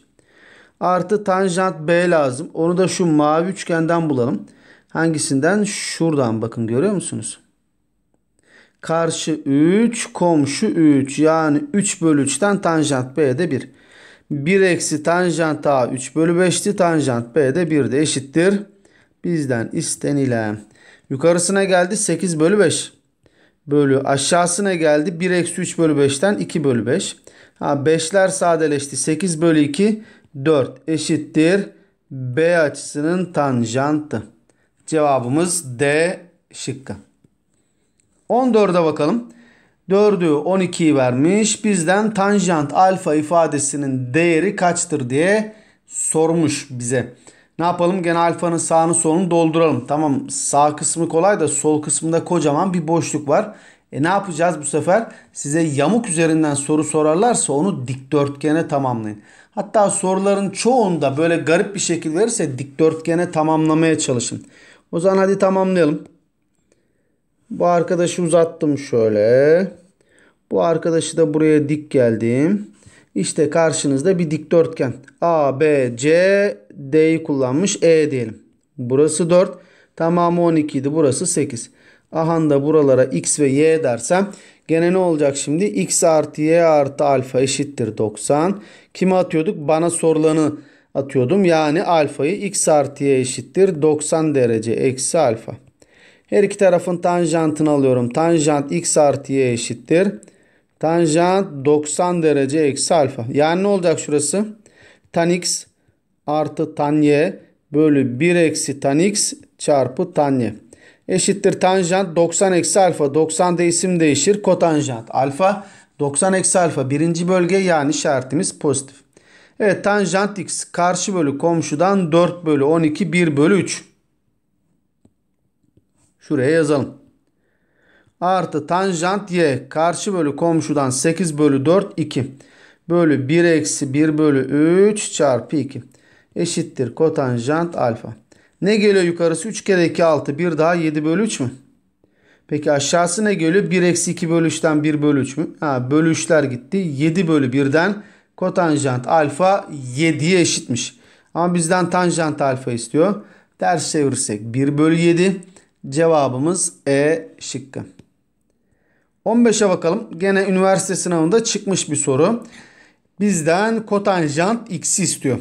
Artı tanjant b lazım. Onu da şu mavi üçgenden bulalım. Hangisinden? Şuradan bakın görüyor musunuz? Karşı 3, komşu 3. Yani 3 bölü 3'ten tanjant B'de 1. 1 eksi tanjant A 3 bölü 5'ti. Tanjant B'de 1'de eşittir. Bizden istenilen. Yukarısına geldi 8 bölü 5. Bölü aşağısına geldi 1 eksi 3 bölü 5'ten 2 bölü 5. Ha, 5'ler sadeleşti. 8 bölü 2 4 eşittir. B açısının tanjantı. Cevabımız D şıkkı. 14'e bakalım. 4'ü 12'yi vermiş. Bizden tanjant alfa ifadesinin değeri kaçtır diye sormuş bize. Ne yapalım? Gene alfanın sağını solunu dolduralım. Tamam sağ kısmı kolay da sol kısmında kocaman bir boşluk var. E ne yapacağız bu sefer? Size yamuk üzerinden soru sorarlarsa onu dikdörtgene tamamlayın. Hatta soruların çoğunda böyle garip bir şekil verirse dikdörtgene tamamlamaya çalışın. O zaman hadi tamamlayalım. Bu arkadaşı uzattım şöyle. Bu arkadaşı da buraya dik geldim. İşte karşınızda bir dikdörtgen. A, B, C, D'yi kullanmış. E diyelim. Burası 4. Tamamı 12 idi. Burası 8. Ahan da buralara X ve Y dersem gene ne olacak şimdi? X artı Y artı alfa eşittir 90. Kime atıyorduk? Bana sorulanı atıyordum. Yani alfayı X artı Y eşittir 90 derece eksi alfa. Her iki tarafın tanjantını alıyorum. Tanjant x artı y eşittir. Tanjant 90 derece eksi alfa. Yani ne olacak şurası? Tan x artı tan y bölü 1 eksi tan x çarpı tan y. Eşittir tanjant 90 eksi alfa. 90 isim değişir. Kotanjant alfa. 90 eksi alfa birinci bölge yani şartımız pozitif. Evet tanjant x karşı bölü komşudan 4 bölü 12 1 bölü 3. Şuraya yazalım. Artı tanjant y karşı bölü komşudan 8 bölü 4 2. Bölü 1 eksi 1 bölü 3 çarpı 2. Eşittir kotanjant alfa. Ne geliyor yukarısı? 3 kere 2 6. Bir daha 7 bölü 3 mü? Peki aşağısı ne geliyor? 1 eksi 2 bölü 3'ten 1 bölü 3 mü? Ha, bölü 3'ler gitti. 7 bölü 1'den kotanjant alfa 7'ye eşitmiş. Ama bizden tanjant alfa istiyor. Ders çevirirsek 1 bölü 7. Cevabımız E şıkkı. 15'e bakalım. Gene üniversite sınavında çıkmış bir soru. Bizden kotanjant x'i istiyor.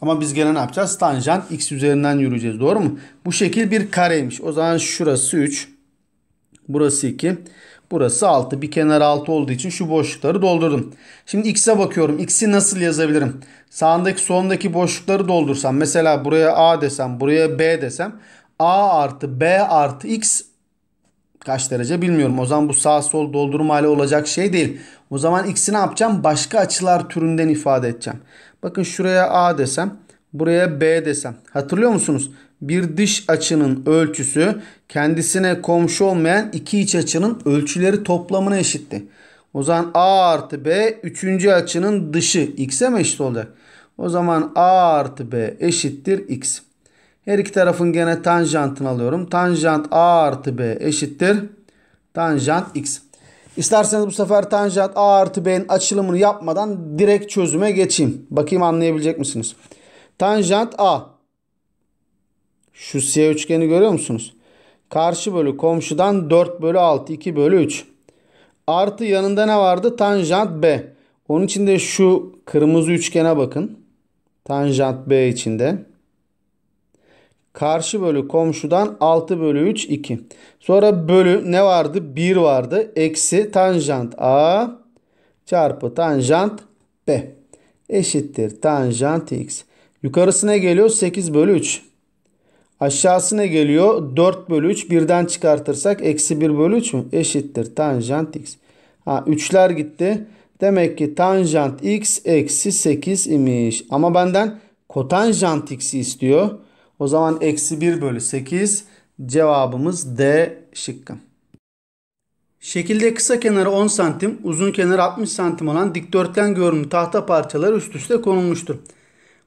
Ama biz gene ne yapacağız? Tanjant x üzerinden yürüyeceğiz. Doğru mu? Bu şekil bir kareymiş. O zaman şurası 3. Burası 2. Burası 6. Bir kenar 6 olduğu için şu boşlukları doldurdum. Şimdi x'e bakıyorum. X'i nasıl yazabilirim? Sağındaki sondaki boşlukları doldursam. Mesela buraya a desem. Buraya b desem. A artı B artı X kaç derece bilmiyorum. O zaman bu sağ sol doldurma hali olacak şey değil. O zaman X'i ne yapacağım? Başka açılar türünden ifade edeceğim. Bakın şuraya A desem. Buraya B desem. Hatırlıyor musunuz? Bir dış açının ölçüsü kendisine komşu olmayan iki iç açının ölçüleri toplamına eşitti. O zaman A artı B üçüncü açının dışı x'e mi eşit olacak? O zaman A artı B eşittir x. Her iki tarafın gene tanjantını alıyorum. Tanjant a artı b eşittir. Tanjant x. İsterseniz bu sefer tanjant a artı b'nin açılımını yapmadan direkt çözüme geçeyim. Bakayım anlayabilecek misiniz? Tanjant a. Şu siyah üçgeni görüyor musunuz? Karşı bölü komşudan 4 bölü 6 2 bölü 3. Artı yanında ne vardı? Tanjant b. Onun için de şu kırmızı üçgene bakın. Tanjant b içinde. Karşı bölü komşudan 6 bölü 3 2. Sonra bölü ne vardı? 1 vardı. Eksi tanjant A çarpı tanjant B eşittir tanjant x. Yukarısı ne geliyor? 8 bölü 3. Aşağısı ne geliyor? 4 bölü 3. Birden çıkartırsak eksi 1 bölü 3 mü? Eşittir tanjant x. Ha 3'ler gitti. Demek ki tanjant x eksi 8 imiş. Ama benden kotanjant x'i istiyor. O zaman eksi 1 bölü 8 cevabımız D şıkkı. Şekilde kısa kenarı 10 santim, uzun kenarı 60 santim olan dikdörtgen görünümlü tahta parçaları üst üste konulmuştur.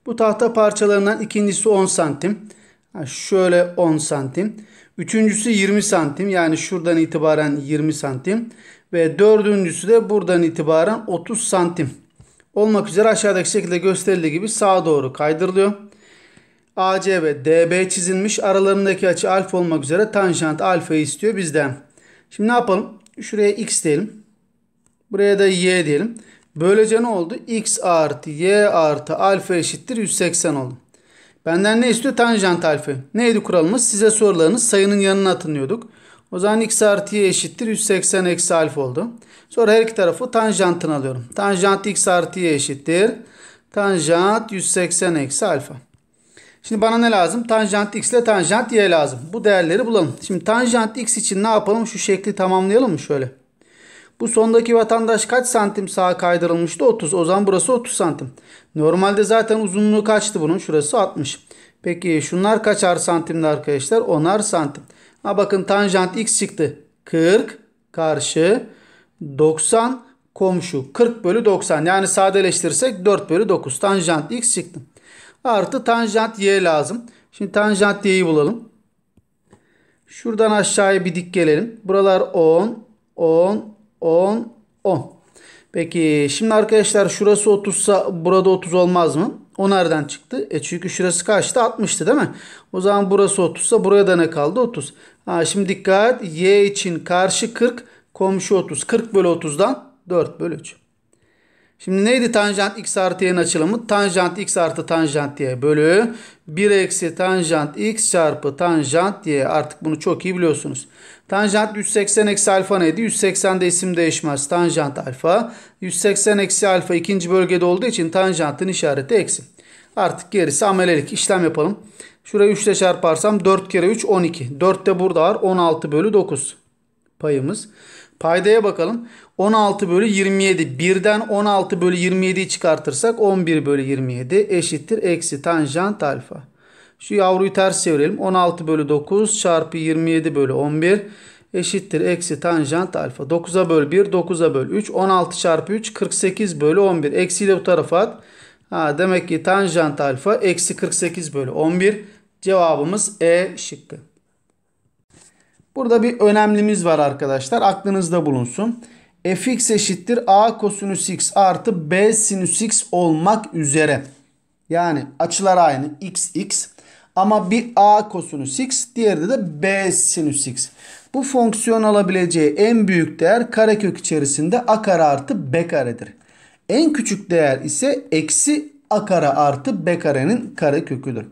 Bu tahta parçalarından ikincisi 10 santim. Şöyle 10 santim. Üçüncüsü 20 santim. Yani şuradan itibaren 20 santim. Ve dördüncüsü de buradan itibaren 30 santim. Olmak üzere aşağıdaki şekilde gösterildiği gibi sağa doğru kaydırılıyor. AC ve DB çizilmiş. Aralarındaki açı alfa olmak üzere tanjant alfa istiyor bizden. Şimdi ne yapalım? Şuraya x diyelim. Buraya da y diyelim. Böylece ne oldu? x artı y artı alfa eşittir 180 oldu. Benden ne istiyor? Tanjant alfa. Neydi kuralımız? Size sorularınız sayının yanına atınıyorduk. O zaman x artı y eşittir 180 eksi alfa oldu. Sonra her iki tarafı tanjantını alıyorum. Tanjant x artı y eşittir. Tanjant 180 eksi alfa. Şimdi bana ne lazım? Tanjant x ile tanjant y lazım. Bu değerleri bulalım. Şimdi tanjant x için ne yapalım? Şu şekli tamamlayalım mı şöyle? Bu sondaki vatandaş kaç santim sağa kaydırılmıştı? 30. O zaman burası 30 santim. Normalde zaten uzunluğu kaçtı bunun? Şurası 60. Peki şunlar kaçar santimde arkadaşlar? 10'ar santim. Ha bakın tanjant x çıktı. 40 karşı 90 komşu. 40 bölü 90. Yani sadeleştirirsek 4 bölü 9. Tanjant x çıktı. Artı tanjant y lazım. Şimdi tanjant y'yi bulalım. Şuradan aşağıya bir dik gelelim. Buralar 10, 10, 10, 10. Peki şimdi arkadaşlar şurası 30 sa burada 30 olmaz mı? O nereden çıktı? E çünkü şurası kaçtı? 60'tı değil mi? O zaman burası 30 sa buraya da ne kaldı? 30. Ha, şimdi dikkat. Y için karşı 40, komşu 30. 40 bölü 30'dan 4 bölü 3. Şimdi neydi tanjant x artı y'nin açılımı? Tanjant x artı tanjant y bölü 1 eksi tanjant x çarpı tanjant y. Artık bunu çok iyi biliyorsunuz. Tanjant 180 eksi alfa neydi? 180 de isim değişmez. Tanjant alfa. 180 eksi alfa ikinci bölgede olduğu için tanjantın işareti eksi. Artık gerisi amelelik. işlem yapalım. Şurayı 3 ile çarparsam 4 kere 3 12. 4 de burada var. 16 bölü 9 payımız. Paydaya bakalım. 16 bölü 27. birden 16 bölü 27'yi çıkartırsak 11 bölü 27 eşittir eksi tanjant alfa. Şu yavruyu ters çevirelim. 16 bölü 9 çarpı 27 bölü 11 eşittir eksi tanjant alfa. 9'a böl 1, 9'a böl 3, 16 çarpı 3, 48 bölü 11. Eksiyle bu tarafa at. Ha, demek ki tanjant alfa eksi 48 bölü 11. Cevabımız E şıkkı. Burada bir önemlimiz var arkadaşlar. Aklınızda bulunsun fx eşittir a kosinüs x artı b sinüs x olmak üzere. Yani açılar aynı x x ama bir a kosinüs x diğeri de b sinüs x. Bu fonksiyon alabileceği en büyük değer karekök içerisinde a kare artı b karedir. En küçük değer ise eksi a kare artı b karenin kareköküdür.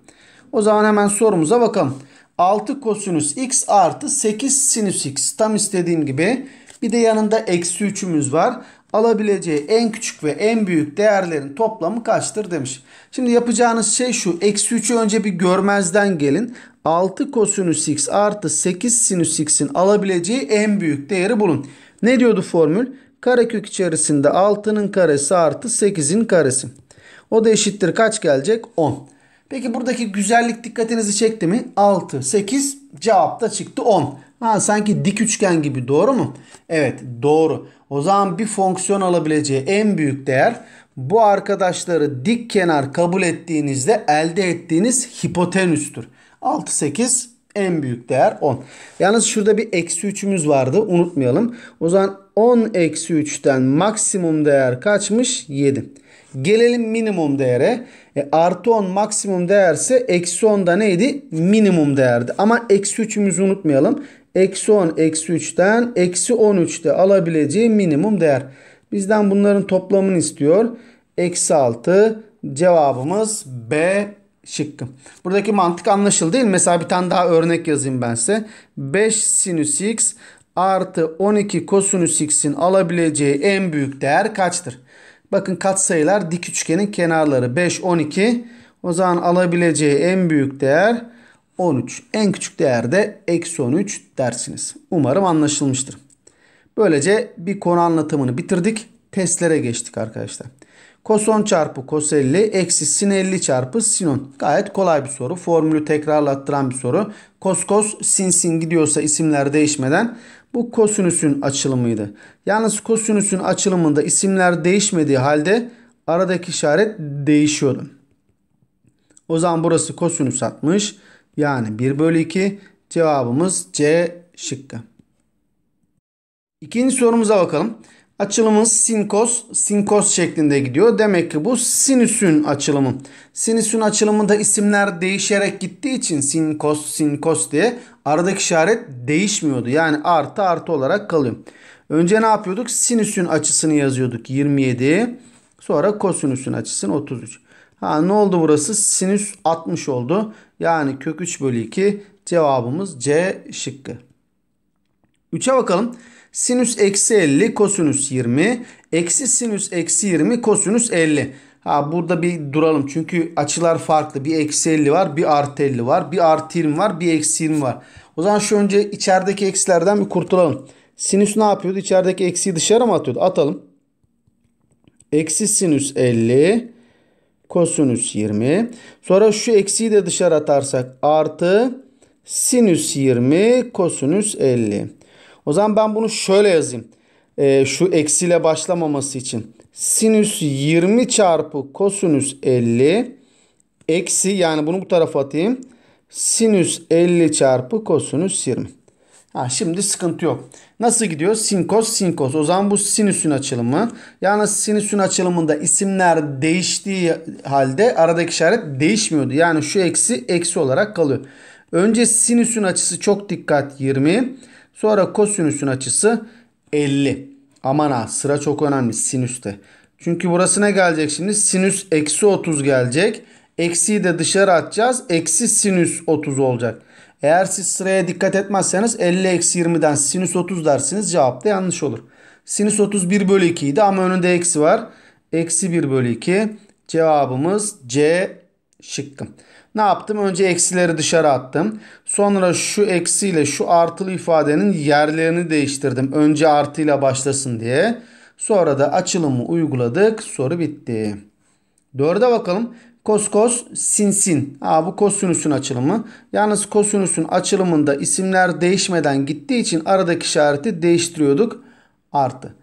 O zaman hemen sorumuza bakalım. 6 kosinüs x artı 8 sinüs x tam istediğim gibi bir de yanında eksi 3'ümüz var. Alabileceği en küçük ve en büyük değerlerin toplamı kaçtır demiş. Şimdi yapacağınız şey şu. Eksi 3'ü önce bir görmezden gelin. 6 kosinüs x artı 8 sinüs x'in alabileceği en büyük değeri bulun. Ne diyordu formül? Karekök içerisinde 6'nın karesi artı 8'in karesi. O da eşittir kaç gelecek? 10. Peki buradaki güzellik dikkatinizi çekti mi? 6, 8 cevap da çıktı 10. Ha, sanki dik üçgen gibi doğru mu? Evet doğru. O zaman bir fonksiyon alabileceği en büyük değer bu arkadaşları dik kenar kabul ettiğinizde elde ettiğiniz hipotenüstür. 6, 8 en büyük değer 10. Yalnız şurada bir eksi 3'ümüz vardı unutmayalım. O zaman 10 eksi 3'ten maksimum değer kaçmış? 7. Gelelim minimum değere. E, artı 10 maksimum değerse eksi 10 da neydi? Minimum değerdi. Ama eksi 3'ümüzü unutmayalım eksi 10 eksi 3'ten eksi 13'te alabileceği minimum değer. Bizden bunların toplamını istiyor. Eksi 6 cevabımız B şıkkı. Buradaki mantık anlaşıldı değil mi? Mesela bir tane daha örnek yazayım ben size. 5 sinüs x artı 12 kosinüs x'in alabileceği en büyük değer kaçtır? Bakın katsayılar dik üçgenin kenarları 5, 12. O zaman alabileceği en büyük değer 13. En küçük değerde eksi 13 dersiniz. Umarım anlaşılmıştır. Böylece bir konu anlatımını bitirdik. Testlere geçtik arkadaşlar. Koson çarpı kos 50 eksi sin 50 çarpı sinon. Gayet kolay bir soru. Formülü tekrarlattıran bir soru. Kos kos sin sin gidiyorsa isimler değişmeden bu kosinüsün açılımıydı. Yalnız kosinüsün açılımında isimler değişmediği halde aradaki işaret değişiyordu. O zaman burası kosinüs atmış. Yani 1 bölü 2 cevabımız C şıkkı. İkinci sorumuza bakalım. Açılımız sinkos, sinkos şeklinde gidiyor. Demek ki bu sinüsün açılımı. Sinüsün açılımında isimler değişerek gittiği için sinkos, sinkos diye aradaki işaret değişmiyordu. Yani artı artı olarak kalıyor. Önce ne yapıyorduk? Sinüsün açısını yazıyorduk 27. Sonra kosinüsün açısını 33. Ha ne oldu burası? Sinüs 60 oldu. Yani kök 3 bölü 2 cevabımız C şıkkı. 3'e bakalım. Sinüs eksi 50 kosinüs 20. Eksi sinüs eksi 20 kosinüs 50. Ha burada bir duralım. Çünkü açılar farklı. Bir eksi 50 var. Bir artı 50 var. Bir artı 20 var. Bir eksi 20 var. O zaman şu önce içerideki eksilerden bir kurtulalım. Sinüs ne yapıyordu? İçerideki eksiyi dışarı mı atıyordu? Atalım. Eksi sinüs 50 kosinüs 20. Sonra şu eksiyi de dışarı atarsak artı sinüs 20 kosinüs 50. O zaman ben bunu şöyle yazayım. E, şu eksiyle başlamaması için. Sinüs 20 çarpı kosinüs 50 eksi yani bunu bu tarafa atayım. Sinüs 50 çarpı kosinüs 20. Ha, şimdi sıkıntı yok. Nasıl gidiyor? Sinkos, sinkos. O zaman bu sinüsün açılımı. yani sinüsün açılımında isimler değiştiği halde aradaki işaret değişmiyordu. Yani şu eksi eksi olarak kalıyor. Önce sinüsün açısı çok dikkat 20. Sonra kosinüsün açısı 50. Aman ha sıra çok önemli sinüste. Çünkü burası ne gelecek şimdi? Sinüs eksi 30 gelecek. Eksiyi de dışarı atacağız. Eksi sinüs 30 olacak. Eğer siz sıraya dikkat etmezseniz 50-20'den sinüs 30 dersiniz cevap da yanlış olur. Sinüs 30 1 bölü 2 idi ama önünde eksi var. Eksi 1 bölü 2 cevabımız C şıkkım. Ne yaptım? Önce eksileri dışarı attım. Sonra şu eksiyle şu artılı ifadenin yerlerini değiştirdim. Önce artıyla başlasın diye. Sonra da açılımı uyguladık. Soru bitti. Dörde bakalım. Kos kos sin sin. Aa, bu kosinüsün açılımı. Yalnız kosinüsün açılımında isimler değişmeden gittiği için aradaki işareti değiştiriyorduk. Artı.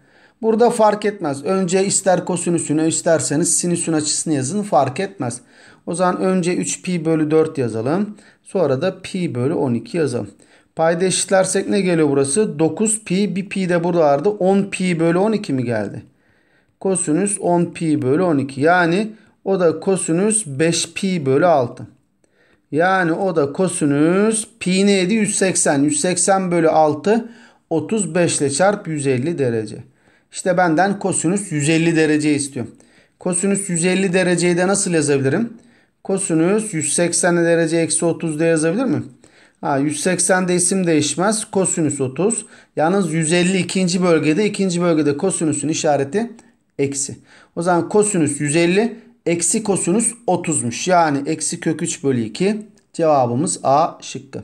Burada fark etmez. Önce ister kosinüsünü isterseniz sinüsün açısını yazın fark etmez. O zaman önce 3pi bölü 4 yazalım. Sonra da pi bölü 12 yazalım. Payda eşitlersek ne geliyor burası? 9 pi bir pi de burada vardı. 10 pi bölü 12 mi geldi? Kosinüs 10 pi bölü 12. Yani o da kosinüs 5pi bölü 6. Yani o da kosinüs pi neydi? 180. 180 bölü 6 35 ile çarp 150 derece. İşte benden kosinüs 150 derece istiyor. Kosinüs 150 dereceyi de nasıl yazabilirim? Kosinüs 180 derece eksi 30 diye yazabilir miyim? Ha, de isim değişmez. Kosinüs 30. Yalnız 150 ikinci bölgede. ikinci bölgede kosinüsün işareti eksi. O zaman kosinüs 150 Eksi kosinüs 30'muş. Yani eksi kök 3 bölü 2 cevabımız A şıkkı.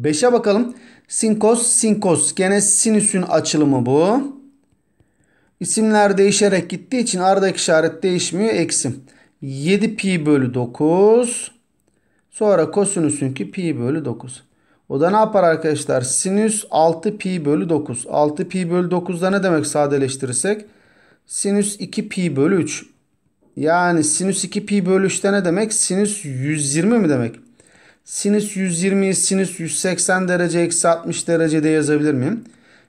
5'e bakalım. Sinkos, sinkos. Gene sinüsün açılımı bu. İsimler değişerek gittiği için aradaki işaret değişmiyor. Eksi. 7 pi bölü 9. Sonra kosinüsünki pi bölü 9. O da ne yapar arkadaşlar? Sinüs 6 pi bölü 9. 6 pi bölü 9 da ne demek sadeleştirirsek? Sinüs 2 pi bölü 3. Yani sinüs 2 pi bölü 3'te ne demek? Sinüs 120 mi demek? Sinüs 120'yi sinüs 180 derece eksi 60 derecede yazabilir miyim?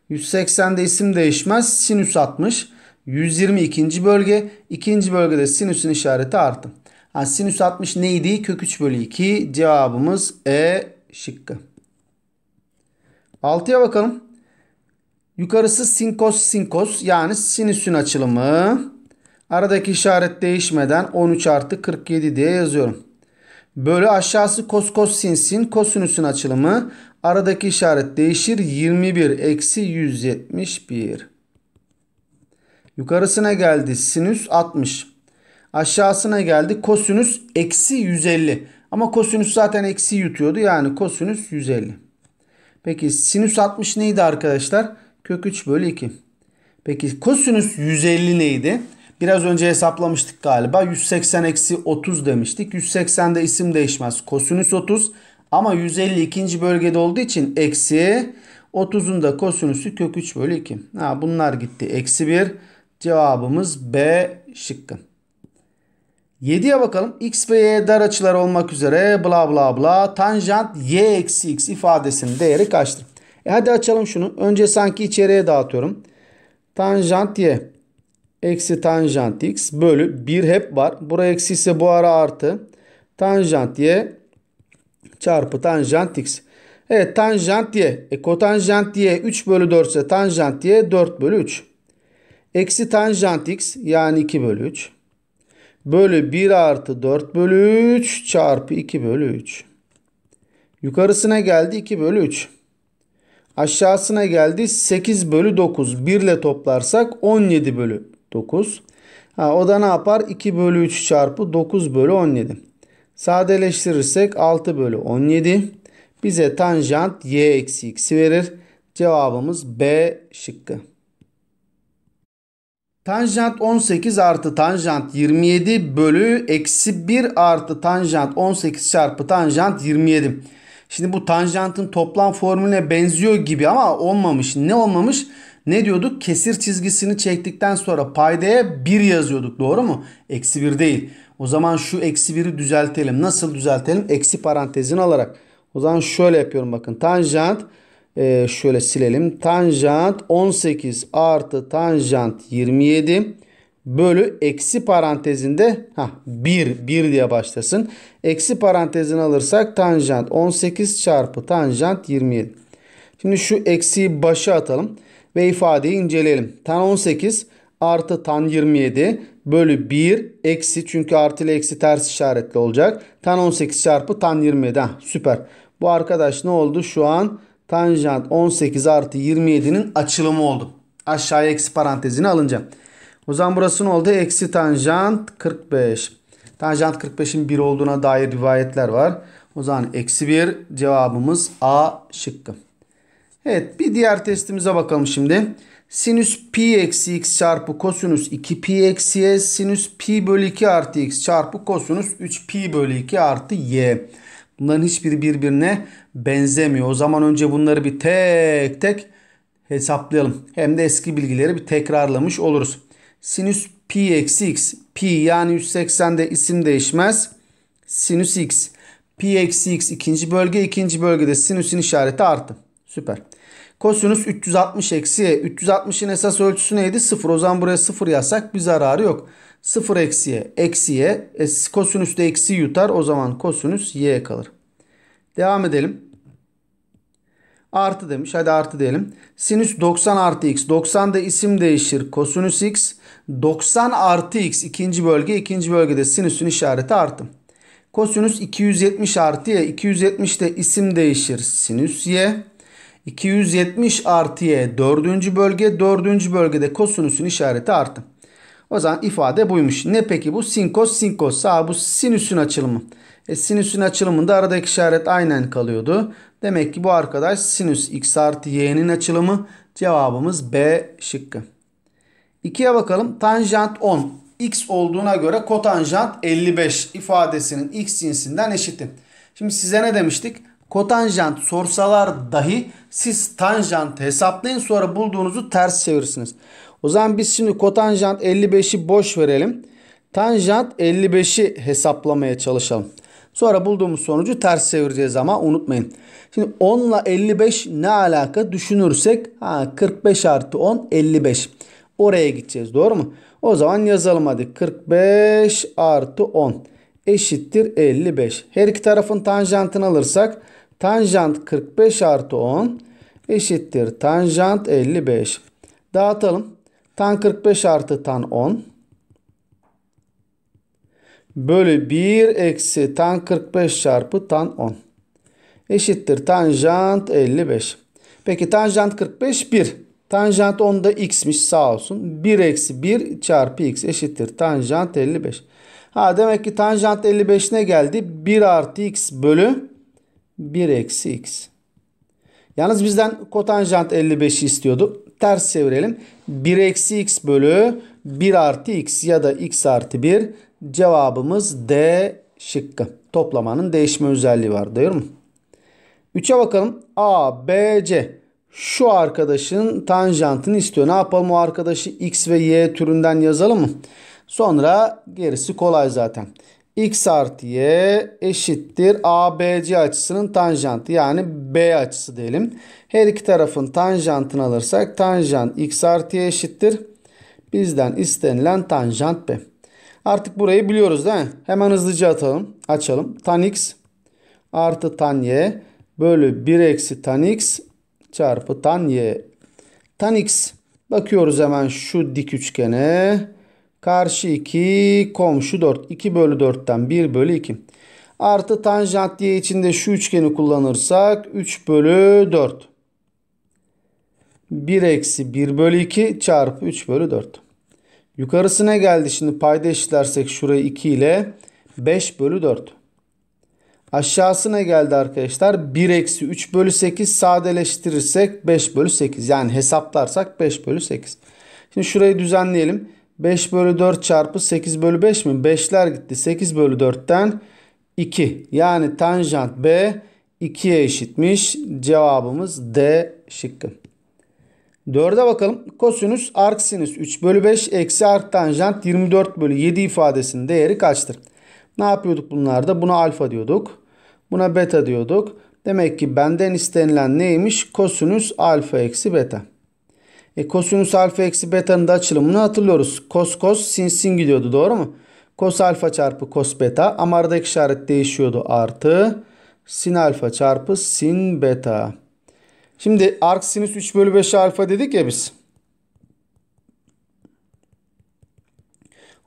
180'de isim değişmez. Sinüs 60. 120 ikinci bölge. ikinci bölgede sinüsün işareti artı. Yani sinüs 60 neydi? Kök 3 bölü 2. Cevabımız E şıkkı. 6'ya bakalım. Yukarısı sinkos sinkos yani sinüsün açılımı. Aradaki işaret değişmeden 13 artı 47 diye yazıyorum. Bölü aşağısı kos kos sin sin kosinüsün açılımı. Aradaki işaret değişir. 21 eksi 171. Yukarısına geldi sinüs 60. Aşağısına geldi kosinüs eksi 150. Ama kosinüs zaten eksi yutuyordu. Yani kosinüs 150. Peki sinüs 60 neydi arkadaşlar? Kök 3 bölü 2. Peki kosinüs 150 neydi? Biraz önce hesaplamıştık galiba. 180 eksi 30 demiştik. 180'de isim değişmez. Kosinüs 30 ama 152. bölgede olduğu için eksi 30'un da kosinüsü kök 3 bölü 2. Ha, bunlar gitti. Eksi 1 cevabımız B şıkkı. 7'ye bakalım. X ve Y dar açılar olmak üzere bla bla bla tanjant Y eksi X ifadesinin değeri kaçtır? E hadi açalım şunu. Önce sanki içeriye dağıtıyorum. Tanjant Y eksi tanjant x bölü 1 hep var. buraya eksi ise bu ara artı. Tanjant y çarpı tanjant x. Evet tanjant y. E, kotanjant y 3 bölü 4 ise tanjant y 4 bölü 3. Eksi tanjant x yani 2 bölü 3. Bölü 1 artı 4 bölü 3 çarpı 2 bölü 3. Yukarısına geldi 2 bölü 3. Aşağısına geldi 8 bölü 9. 1 ile toplarsak 17 bölü 9. Ha, o da ne yapar? 2 bölü 3 çarpı 9 bölü 17. Sadeleştirirsek 6 bölü 17 bize tanjant y eksi x'i verir. Cevabımız B şıkkı. Tanjant 18 artı tanjant 27 bölü eksi 1 artı tanjant 18 çarpı tanjant 27. Şimdi bu tanjantın toplam formülüne benziyor gibi ama olmamış. Ne olmamış? Ne diyorduk? Kesir çizgisini çektikten sonra paydaya 1 yazıyorduk doğru mu? Eksi 1 değil. O zaman şu eksi 1'i düzeltelim. Nasıl düzeltelim? Eksi parantezini alarak. O zaman şöyle yapıyorum bakın. Tanjant e, şöyle silelim. Tanjant 18 artı tanjant 27 bölü eksi parantezinde ha 1 1 diye başlasın. Eksi parantezini alırsak tanjant 18 çarpı tanjant 27. Şimdi şu eksiyi başa atalım ve ifadeyi inceleyelim. Tan 18 artı tan 27 bölü 1 eksi çünkü artı ile eksi ters işaretli olacak. Tan 18 çarpı tan 27 Heh, süper. Bu arkadaş ne oldu? Şu an tanjant 18 artı 27'nin açılımı oldu. Aşağıya eksi parantezini alınca. O zaman burası ne oldu? Eksi tanjant 45. Tanjant 45'in 1 olduğuna dair rivayetler var. O zaman eksi 1 cevabımız A şıkkı. Evet bir diğer testimize bakalım şimdi. Sinüs pi eksi x çarpı kosinüs 2 pi eksi y sinüs pi bölü 2 artı x çarpı kosinüs 3 pi bölü 2 artı y. Bunların hiçbiri birbirine benzemiyor. O zaman önce bunları bir tek tek hesaplayalım. Hem de eski bilgileri bir tekrarlamış oluruz. Sinüs pi eksi x pi yani 180'de isim değişmez. Sinüs x pi eksi x ikinci bölge ikinci bölgede sinüsün işareti artı. Süper. Kosinüs 360 eksi y. 360'ın esas ölçüsü neydi? 0. O zaman buraya 0 yazsak bir zararı yok. 0 eksi y. Eksi E, kosinüs de eksi yutar. O zaman kosinüs y kalır. Devam edelim. Artı demiş. Hadi artı diyelim. Sinüs 90 artı x. 90 da isim değişir. Kosinüs x. 90 artı x. ikinci bölge. ikinci bölgede sinüsün işareti artı. Kosinüs 270 artı y. 270 de isim değişir. Sinüs y. 270 artı y dördüncü bölge. Dördüncü bölgede kosinüsün işareti artı. O zaman ifade buymuş. Ne peki bu? Sinkos sinkos. Aa, bu sinüsün açılımı. E, sinüsün açılımında aradaki işaret aynen kalıyordu. Demek ki bu arkadaş sinüs x artı y'nin açılımı. Cevabımız B şıkkı. 2'ye bakalım. Tanjant 10. X olduğuna göre kotanjant 55 ifadesinin x cinsinden eşiti. Şimdi size ne demiştik? kotanjant sorsalar dahi siz tanjant hesaplayın sonra bulduğunuzu ters çevirirsiniz. O zaman biz şimdi kotanjant 55'i boş verelim. Tanjant 55'i hesaplamaya çalışalım. Sonra bulduğumuz sonucu ters çevireceğiz ama unutmayın. Şimdi 10 ile 55 ne alaka düşünürsek ha, 45 artı 10 55. Oraya gideceğiz doğru mu? O zaman yazalım hadi 45 artı 10 eşittir 55. Her iki tarafın tanjantını alırsak Tanjant 45 artı 10 eşittir tanjant 55. Dağıtalım. Tan 45 artı tan 10 bölü 1 eksi tan 45 çarpı tan 10 eşittir tanjant 55. Peki tanjant 45 1. Tanjant da x'miş sağ olsun. 1 eksi 1 çarpı x eşittir tanjant 55. Ha demek ki tanjant 55 ne geldi? 1 artı x bölü 1 eksi x. Yalnız bizden kotanjant 55'i istiyordu. Ters çevirelim. 1 eksi x bölü 1 artı x ya da x artı 1 cevabımız D şıkkı. Toplamanın değişme özelliği var değil mi? 3'e bakalım. A, B, C. Şu arkadaşın tanjantını istiyor. Ne yapalım o arkadaşı x ve y türünden yazalım mı? Sonra gerisi kolay zaten x artı y eşittir ABC açısının tanjantı yani B açısı diyelim. Her iki tarafın tanjantını alırsak tanjant x artı y eşittir. Bizden istenilen tanjant B. Artık burayı biliyoruz değil mi? Hemen hızlıca atalım, açalım. Tan x artı tan y bölü 1 eksi tan x çarpı tan y. Tan x bakıyoruz hemen şu dik üçgene. Karşı 2 komşu 4. 2 bölü 4'ten 1 bölü 2. Artı tanjant diye içinde şu üçgeni kullanırsak 3 bölü 4. 1 eksi 1 bölü 2 çarpı 3 bölü 4. Yukarısına geldi şimdi payda eşitlersek şurayı 2 ile 5 bölü 4. Aşağısına geldi arkadaşlar 1 eksi 3 bölü 8 sadeleştirirsek 5 bölü 8. Yani hesaplarsak 5 bölü 8. Şimdi şurayı düzenleyelim. 5 bölü 4 çarpı 8 bölü 5 mi? 5'ler gitti. 8 bölü 4'ten 2. Yani tanjant B 2'ye eşitmiş. Cevabımız D şıkkı. 4'e bakalım. Kosinüs arksinüs 3 bölü 5 eksi ark tanjant 24 bölü 7 ifadesinin değeri kaçtır? Ne yapıyorduk bunlarda? Buna alfa diyorduk. Buna beta diyorduk. Demek ki benden istenilen neymiş? Kosinüs alfa eksi beta. E, kosinüs alfa eksi beta'nın da açılımını hatırlıyoruz. Kos kos sin sin gidiyordu doğru mu? Kos alfa çarpı kos beta ama aradaki işaret değişiyordu artı sin alfa çarpı sin beta. Şimdi arc sinüs 3 bölü 5 alfa dedik ya biz.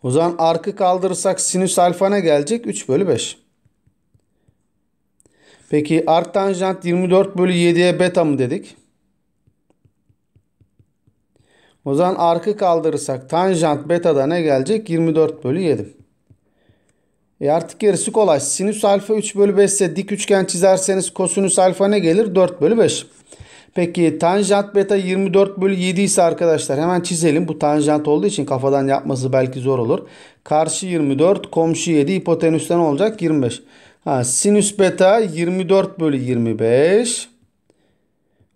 O zaman arkı kaldırırsak sinüs alfa ne gelecek? 3 bölü 5. Peki arc tanjant 24 bölü 7'ye beta mı dedik? O zaman arkı kaldırırsak tanjant beta'da ne gelecek? 24 bölü 7. E artık gerisi kolay. Sinüs alfa 3 bölü 5 ise dik üçgen çizerseniz kosinüs alfa ne gelir? 4 bölü 5. Peki tanjant beta 24 bölü 7 ise arkadaşlar hemen çizelim. Bu tanjant olduğu için kafadan yapması belki zor olur. Karşı 24, komşu 7, hipotenüsten olacak 25. Ha, sinüs beta 24 bölü 25.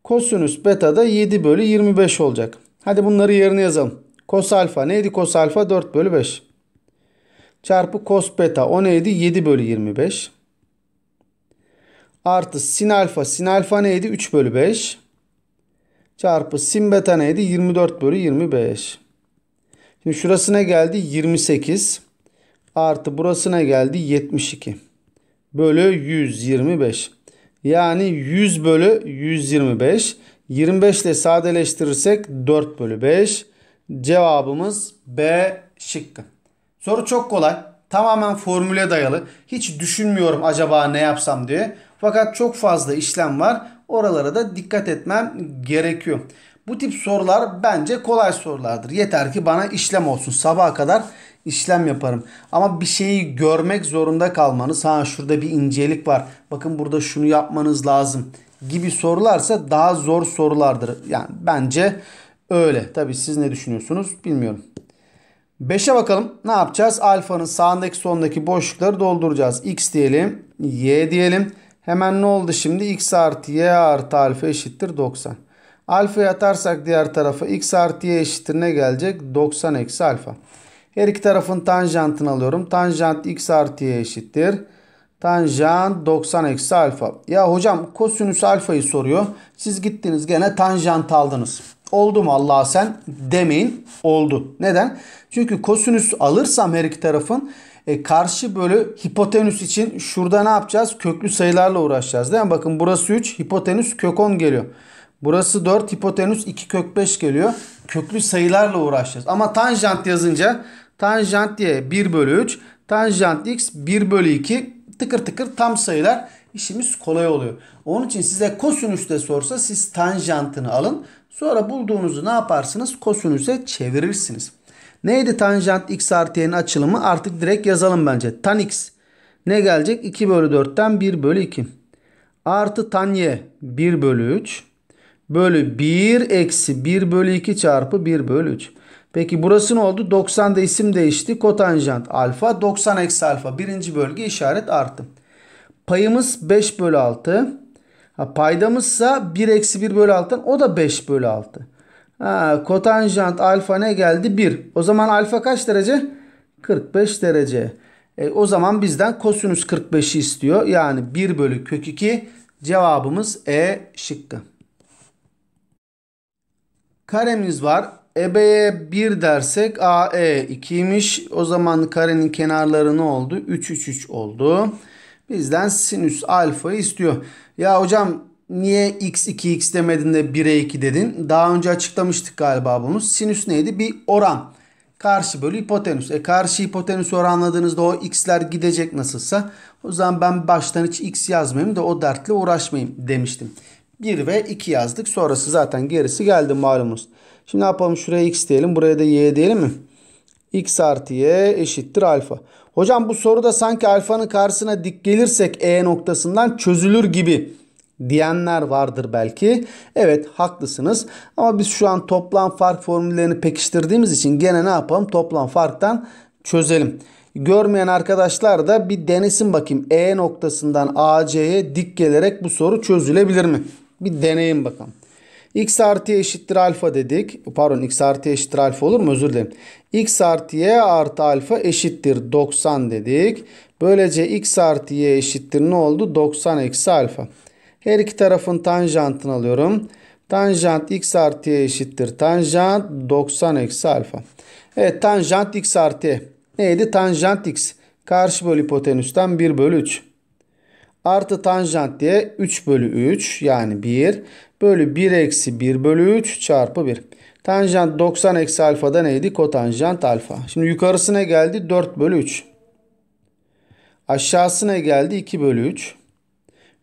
Kosinüs beta da 7 bölü 25 olacak. Hadi bunları yerine yazalım. Kos alfa neydi kos alfa? 4 bölü 5. Çarpı kos beta o neydi? 7 bölü 25. Artı sin alfa sin alfa neydi? 3 bölü 5. Çarpı sin beta neydi? 24 bölü 25. Şimdi şurasına geldi 28. Artı burasına geldi 72. Bölü 125. Yani 100 bölü 125. 25 ile sadeleştirirsek 4 bölü 5. Cevabımız B şıkkı. Soru çok kolay. Tamamen formüle dayalı. Hiç düşünmüyorum acaba ne yapsam diye. Fakat çok fazla işlem var. Oralara da dikkat etmem gerekiyor. Bu tip sorular bence kolay sorulardır. Yeter ki bana işlem olsun. Sabaha kadar işlem yaparım. Ama bir şeyi görmek zorunda kalmanız. Ha şurada bir incelik var. Bakın burada şunu yapmanız lazım gibi sorularsa daha zor sorulardır. Yani bence öyle. Tabi siz ne düşünüyorsunuz bilmiyorum. 5'e bakalım. Ne yapacağız? Alfanın sağındaki sondaki boşlukları dolduracağız. X diyelim. Y diyelim. Hemen ne oldu şimdi? X artı Y artı alfa eşittir 90. Alfa'yı atarsak diğer tarafa x artı y eşittir ne gelecek? 90 eksi alfa. Her iki tarafın tanjantını alıyorum. Tanjant x artı y eşittir. Tanjant 90 eksi alfa. Ya hocam kosinüs alfayı soruyor. Siz gittiniz gene tanjant aldınız. Oldu mu Allah'a sen demeyin. Oldu. Neden? Çünkü kosinüs alırsam her iki tarafın e, karşı bölü hipotenüs için şurada ne yapacağız? Köklü sayılarla uğraşacağız değil mi? Bakın burası 3 hipotenüs kök 10 geliyor. Burası 4 hipotenüs 2 kök 5 geliyor. Köklü sayılarla uğraşacağız. Ama tanjant yazınca tanjant diye 1 bölü 3 tanjant x 1 bölü 2 tıkır tıkır tam sayılar işimiz kolay oluyor. Onun için size kosinüste sorsa siz tanjantını alın. Sonra bulduğunuzu ne yaparsınız? Kosinüse çevirirsiniz. Neydi tanjant x artı y'nin açılımı? Artık direkt yazalım bence. Tan x ne gelecek? 2 bölü 4'ten 1 bölü 2. Artı tan y 1 bölü 3. Bölü 1 eksi 1 bölü 2 çarpı 1 bölü 3. Peki burası ne oldu? 90'da isim değişti. Kotanjant alfa 90 eksi alfa birinci bölge işaret arttı. Payımız 5 bölü 6. Ha, paydamızsa 1 eksi 1 bölü 6'dan o da 5 bölü 6. Ha, kotanjant alfa ne geldi? 1. O zaman alfa kaç derece? 45 derece. E, o zaman bizden kosinüs 45'i istiyor. Yani 1 bölü kök 2 cevabımız E şıkkı. Karemiz var. EB'ye 1 dersek AE 2'ymiş. O zaman karenin kenarları ne oldu? 3 3 3 oldu. Bizden sinüs alfa istiyor. Ya hocam niye x2 x demedin de 1'e 2 dedin? Daha önce açıklamıştık galiba bunu. Sinüs neydi? Bir oran. Karşı bölü hipotenüs. E karşı hipotenüs oranladığınızda o x'ler gidecek nasılsa. O zaman ben baştan hiç x yazmayayım da o dertle uğraşmayayım demiştim. 1 ve 2 yazdık. Sonrası zaten gerisi geldi malumunuz. Şimdi ne yapalım? Şuraya x diyelim. Buraya da y diyelim mi? x artı y eşittir alfa. Hocam bu soruda sanki alfanın karşısına dik gelirsek e noktasından çözülür gibi diyenler vardır belki. Evet haklısınız. Ama biz şu an toplam fark formüllerini pekiştirdiğimiz için gene ne yapalım? Toplam farktan çözelim. Görmeyen arkadaşlar da bir denesin bakayım. E noktasından AC'ye dik gelerek bu soru çözülebilir mi? Bir deneyin bakalım x artı eşittir alfa dedik. Pardon x artı eşittir alfa olur mu? Özür dilerim. x artı y artı alfa eşittir 90 dedik. Böylece x artı y eşittir ne oldu? 90 eksi alfa. Her iki tarafın tanjantını alıyorum. Tanjant x artı y eşittir. Tanjant 90 eksi alfa. Evet tanjant x artı y. Neydi? Tanjant x. Karşı bölü hipotenüsten 1 bölü 3. Artı tanjant diye 3 bölü 3 yani 1 bölü 1 eksi 1 bölü 3 çarpı 1. Tanjant 90 eksi alfada neydi? Kotanjant alfa. Şimdi yukarısına geldi 4 bölü 3. Aşağısına geldi 2 bölü 3.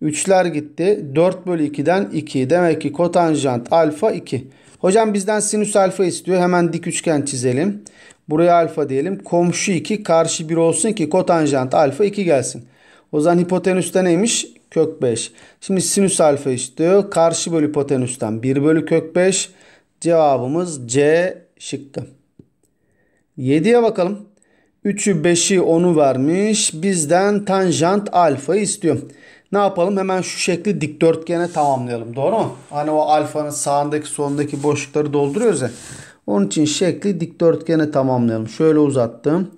3'ler gitti. 4 bölü 2'den 2. Demek ki kotanjant alfa 2. Hocam bizden sinüs alfa istiyor. Hemen dik üçgen çizelim. Buraya alfa diyelim. Komşu 2 karşı 1 olsun ki kotanjant alfa 2 gelsin. O zaman hipotenüste neymiş? kök 5. Şimdi sinüs alfa istiyor. Karşı bölü hipotenüsten 1 bölü kök 5. Cevabımız C şıkkı. 7'ye bakalım. 3'ü 5'i 10'u vermiş. Bizden tanjant alfa istiyor. Ne yapalım? Hemen şu şekli dikdörtgene tamamlayalım. Doğru mu? Hani o alfanın sağındaki sondaki boşlukları dolduruyoruz ya. Onun için şekli dikdörtgene tamamlayalım. Şöyle uzattım.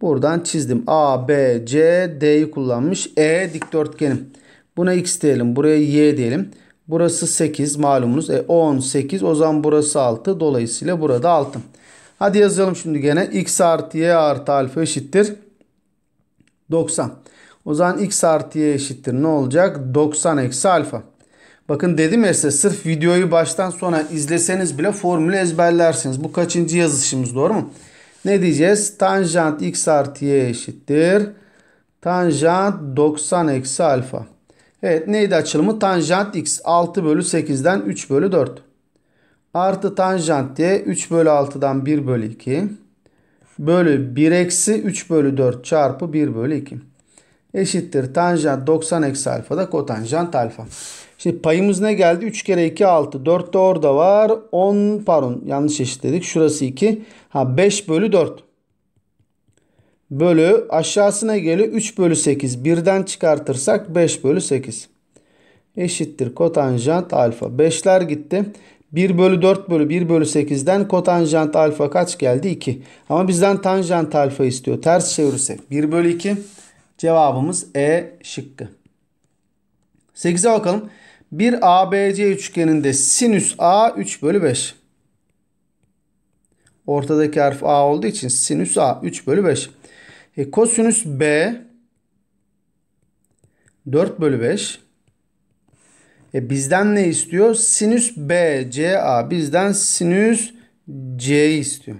Buradan çizdim. A, B, C, D'yi kullanmış. E dikdörtgenim. Buna x diyelim. Buraya y diyelim. Burası 8 malumunuz. E 10, 8 o zaman burası 6. Dolayısıyla burada 6. Hadi yazalım şimdi gene. x artı y artı alfa eşittir. 90. O zaman x artı y eşittir. Ne olacak? 90 eksi alfa. Bakın dedim ya size sırf videoyu baştan sona izleseniz bile formülü ezberlersiniz. Bu kaçıncı yazışımız doğru mu? Ne diyeceğiz? Tanjant x artı y eşittir. Tanjant 90 eksi alfa. Evet neydi açılımı? Tanjant x 6 bölü 8'den 3 bölü 4. Artı tanjant y 3 bölü 6'dan 1 bölü 2. Bölü 1 eksi 3 bölü 4 çarpı 1 bölü 2. Eşittir tanjant 90 eksi alfa da kotanjant alfa. Şimdi payımız ne geldi? 3 kere 2 6. 4 de orada var. 10 pardon yanlış eşitledik. Şurası 2. Ha 5 bölü 4 bölü aşağısına geliyor 3 bölü 8. Birden çıkartırsak 5 bölü 8. Eşittir kotanjant alfa. 5'ler gitti. 1 bölü 4 bölü 1 bölü 8'den kotanjant alfa kaç geldi? 2. Ama bizden tanjant alfa istiyor. Ters çevirirsek 1 bölü 2. Cevabımız E şıkkı. 8'e bakalım. Bir ABC üçgeninde sinüs A 3 bölü 5. Ortadaki harf A olduğu için sinüs A 3 bölü 5. E, kosinüs B 4 bölü 5. E, bizden ne istiyor? Sinüs B, C, A. Bizden sinüs C istiyor.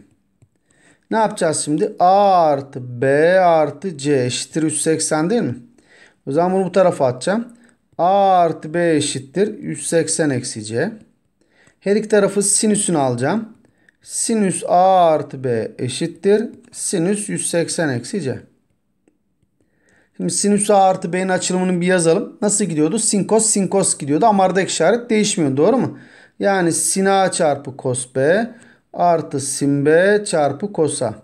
Ne yapacağız şimdi? A artı B artı C eşittir 180 değil mi? O zaman bunu bu tarafa atacağım. A artı B eşittir 180 eksi C. Her iki tarafı sinüsünü alacağım sinüs A artı B eşittir. Sinüs 180 eksi C. Şimdi sinüs A artı B'nin açılımını bir yazalım. Nasıl gidiyordu? Sin cos sin cos gidiyordu. Ama aradaki işaret değişmiyor. Doğru mu? Yani sin A çarpı cos B artı sin B çarpı cos A.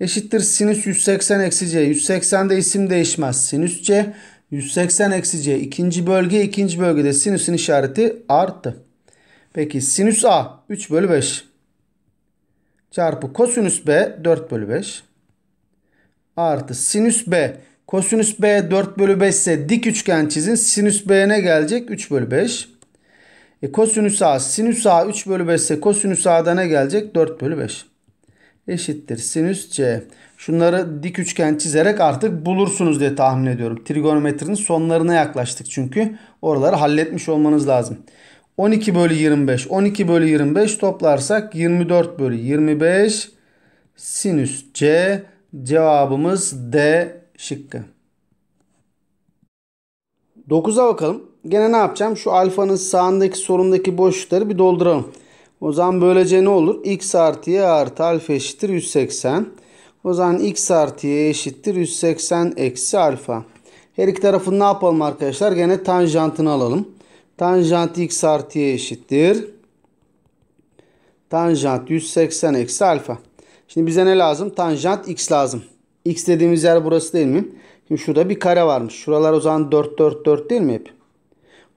Eşittir sinüs 180 eksi C. 180'de isim değişmez. Sinüs C 180 eksi C. İkinci bölge ikinci bölgede sinüsün işareti arttı. Peki sinüs A 3 bölü 5 çarpı kosinüs B 4 bölü 5 artı sinüs B kosinüs B 4 bölü 5 ise dik üçgen çizin sinüs B ne gelecek 3 bölü 5 e, kosinüs A sinüs A 3 bölü 5 ise kosinüs A'da ne gelecek 4 bölü 5 eşittir sinüs C şunları dik üçgen çizerek artık bulursunuz diye tahmin ediyorum trigonometrinin sonlarına yaklaştık çünkü oraları halletmiş olmanız lazım. 12 bölü 25. 12 bölü 25 toplarsak 24 bölü 25 sinüs C cevabımız D şıkkı. 9'a bakalım. Gene ne yapacağım? Şu alfanın sağındaki sorundaki boşlukları bir dolduralım. O zaman böylece ne olur? X artı Y artı alfa eşittir 180. O zaman X artı Y eşittir 180 eksi alfa. Her iki tarafını ne yapalım arkadaşlar? Gene tanjantını alalım. Tanjant x artıya eşittir. Tanjant 180 eksi alfa. Şimdi bize ne lazım? Tanjant x lazım. X dediğimiz yer burası değil mi? Şimdi şurada bir kare varmış. Şuralar o zaman 4 4 4 değil mi hep?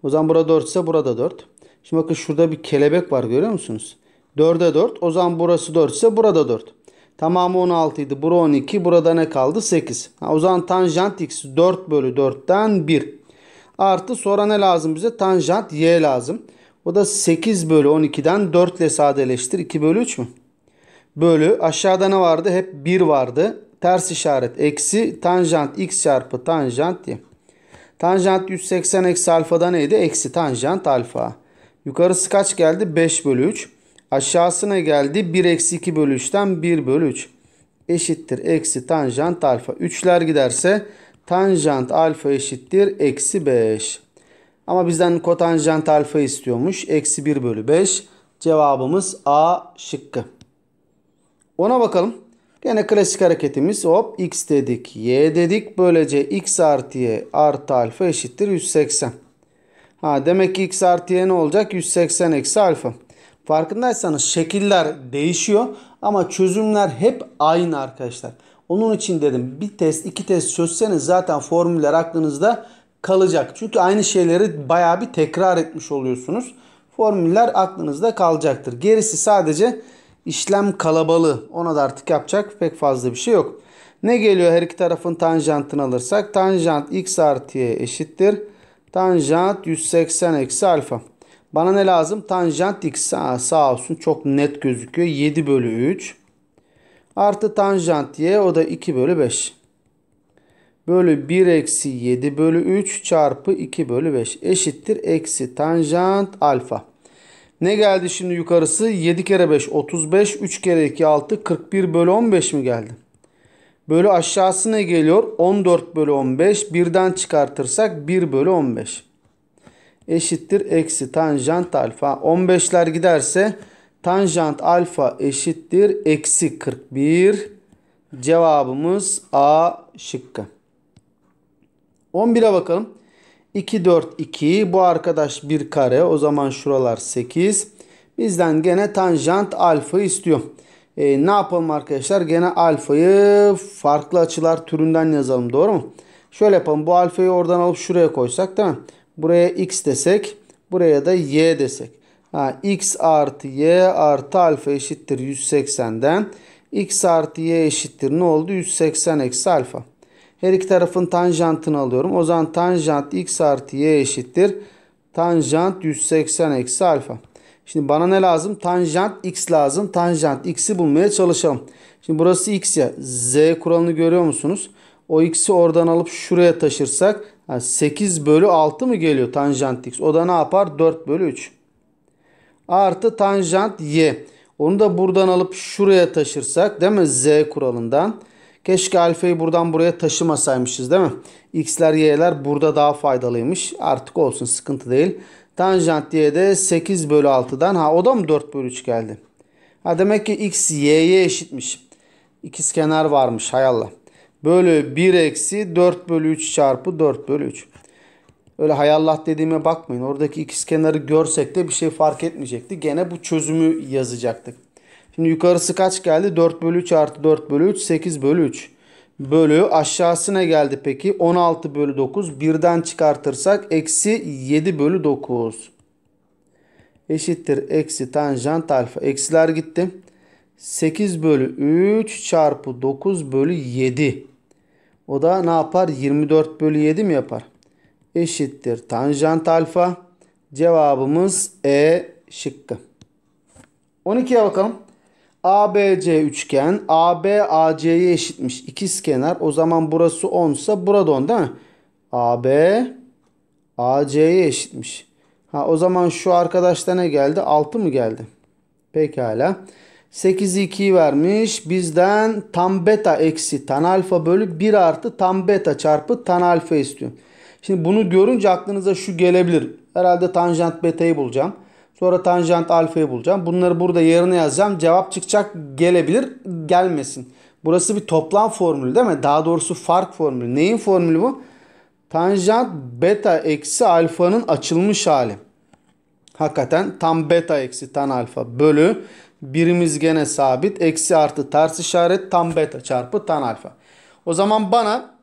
O zaman burada 4 ise burada 4. Şimdi bakın şurada bir kelebek var görüyor musunuz? 4'e 4. O zaman burası 4 ise burada 4. Tamamı 16 idi. Bura 12. Burada ne kaldı? 8. Ha, o zaman tanjant x 4 bölü 4'ten 1. Artı sonra ne lazım bize? Tanjant y lazım. O da 8 bölü 12'den 4 ile sadeleştir. 2 bölü 3 mü? Bölü aşağıda ne vardı? Hep 1 vardı. Ters işaret eksi tanjant x çarpı tanjant y. Tanjant 180 eksi alfada neydi? Eksi tanjant alfa. Yukarısı kaç geldi? 5 bölü 3. Aşağısına geldi 1 eksi 2 bölü 3'ten 1 bölü 3. Eşittir eksi tanjant alfa. 3'ler giderse tanjant alfa eşittir eksi 5. Ama bizden kotanjant alfa istiyormuş. Eksi 1 bölü 5. Cevabımız A şıkkı. Ona bakalım. Yine klasik hareketimiz hop x dedik y dedik. Böylece x artı y artı alfa eşittir 180. Ha, demek ki x artı y ne olacak? 180 eksi alfa. Farkındaysanız şekiller değişiyor ama çözümler hep aynı arkadaşlar. Onun için dedim bir test iki test çözseniz zaten formüller aklınızda kalacak. Çünkü aynı şeyleri baya bir tekrar etmiş oluyorsunuz. Formüller aklınızda kalacaktır. Gerisi sadece işlem kalabalığı. Ona da artık yapacak pek fazla bir şey yok. Ne geliyor her iki tarafın tanjantını alırsak? Tanjant x artıya eşittir. Tanjant 180 eksi alfa. Bana ne lazım? Tanjant x. sağ olsun çok net gözüküyor. 7 bölü 3. Artı tanjant y o da 2 bölü 5. Bölü 1 eksi 7 bölü 3 çarpı 2 bölü 5 eşittir. Eksi tanjant alfa. Ne geldi şimdi yukarısı? 7 kere 5 35. 3 kere 2 6 41 bölü 15 mi geldi? Bölü aşağısı ne geliyor? 14 bölü 15. Birden çıkartırsak 1 bölü 15. Eşittir eksi tanjant alfa. 15'ler giderse Tanjant alfa eşittir eksi 41. Cevabımız A şıkkı. 11'e bakalım. 2, 4, 2. Bu arkadaş bir kare. O zaman şuralar 8. Bizden gene tanjant alfa istiyor. E, ne yapalım arkadaşlar? Gene alfayı farklı açılar türünden yazalım. Doğru mu? Şöyle yapalım. Bu alfayı oradan alıp şuraya koysak değil mi? Buraya x desek. Buraya da y desek. Ha, x artı y artı alfa eşittir 180'den. x artı y eşittir ne oldu? 180 eksi alfa. Her iki tarafın tanjantını alıyorum. O zaman tanjant x artı y eşittir. Tanjant 180 eksi alfa. Şimdi bana ne lazım? Tanjant x lazım. Tanjant x'i bulmaya çalışalım. Şimdi burası x ya. Z kuralını görüyor musunuz? O x'i oradan alıp şuraya taşırsak 8 bölü 6 mı geliyor tanjant x? O da ne yapar? 4 bölü 3 artı tanjant y. Onu da buradan alıp şuraya taşırsak değil mi? Z kuralından. Keşke alfayı buradan buraya taşımasaymışız değil mi? X'ler y'ler burada daha faydalıymış. Artık olsun sıkıntı değil. Tanjant y de 8 bölü 6'dan. Ha o da mı 4 bölü 3 geldi? Ha demek ki x y'ye eşitmiş. İkiz kenar varmış hay Allah. Bölü 1 eksi 4 bölü 3 çarpı 4 bölü 3. Öyle hay Allah dediğime bakmayın. Oradaki ikiz kenarı görsek de bir şey fark etmeyecekti. Gene bu çözümü yazacaktık. Şimdi yukarısı kaç geldi? 4 bölü 3 artı 4 bölü 3 8 bölü 3 bölü aşağısına geldi peki 16 bölü 9 birden çıkartırsak eksi 7 bölü 9 eşittir eksi tanjant alfa eksiler gitti 8 bölü 3 çarpı 9 bölü 7 o da ne yapar 24 bölü 7 mi yapar eşittir tanjant alfa. Cevabımız E şıkkı. 12'ye bakalım. ABC üçgen AB AC'ye eşitmiş. İkiz kenar. O zaman burası 10 ise burada 10 değil mi? AB AC'ye eşitmiş. Ha o zaman şu arkadaşta ne geldi? 6 mı geldi? Pekala. 8 2'yi vermiş. Bizden tan beta eksi tan alfa bölü 1 artı tan beta çarpı tan alfa istiyor. Şimdi bunu görünce aklınıza şu gelebilir. Herhalde tanjant beta'yı bulacağım. Sonra tanjant alfayı bulacağım. Bunları burada yerine yazacağım. Cevap çıkacak gelebilir gelmesin. Burası bir toplam formülü değil mi? Daha doğrusu fark formülü. Neyin formülü bu? Tanjant beta eksi alfanın açılmış hali. Hakikaten tam beta eksi tan alfa bölü birimiz gene sabit eksi artı ters işaret tam beta çarpı tan alfa. O zaman bana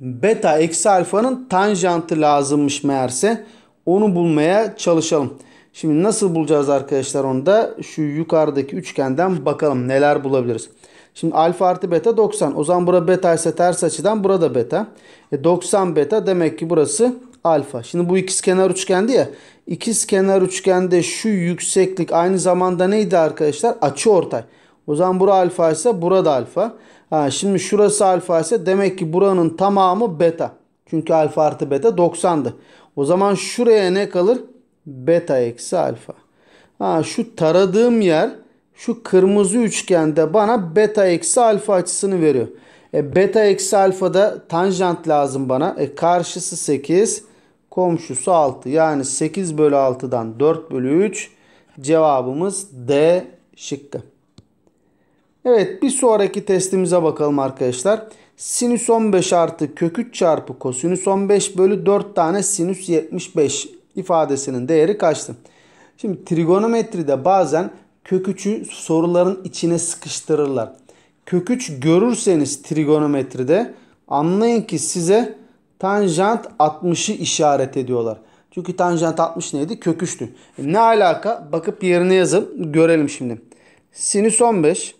beta eksi alfanın tanjantı lazımmış meğerse. Onu bulmaya çalışalım. Şimdi nasıl bulacağız arkadaşlar onu da şu yukarıdaki üçgenden bakalım neler bulabiliriz. Şimdi alfa artı beta 90. O zaman bura beta ise ters açıdan burada beta. E 90 beta demek ki burası alfa. Şimdi bu ikiz kenar üçgendi ya. İkiz kenar üçgende şu yükseklik aynı zamanda neydi arkadaşlar? Açı ortay. O zaman bura alfa ise burada alfa. Ha, şimdi şurası alfa ise demek ki buranın tamamı beta. Çünkü alfa artı beta 90'dı. O zaman şuraya ne kalır? Beta eksi alfa. Ha, şu taradığım yer şu kırmızı üçgende bana beta eksi alfa açısını veriyor. E, beta eksi alfada tanjant lazım bana. E, karşısı 8 komşusu 6. Yani 8 bölü 6'dan 4 bölü 3 cevabımız D şıkkı. Evet bir sonraki testimize bakalım arkadaşlar. Sinüs 15 artı kök köküç çarpı kosinüs 15 bölü 4 tane sinüs 75 ifadesinin değeri kaçtı? Şimdi trigonometride bazen kök köküçü soruların içine sıkıştırırlar. Kök Köküç görürseniz trigonometride anlayın ki size tanjant 60'ı işaret ediyorlar. Çünkü tanjant 60 neydi? Kök Köküçtü. E, ne alaka? Bakıp yerine yazın. Görelim şimdi. Sinüs 15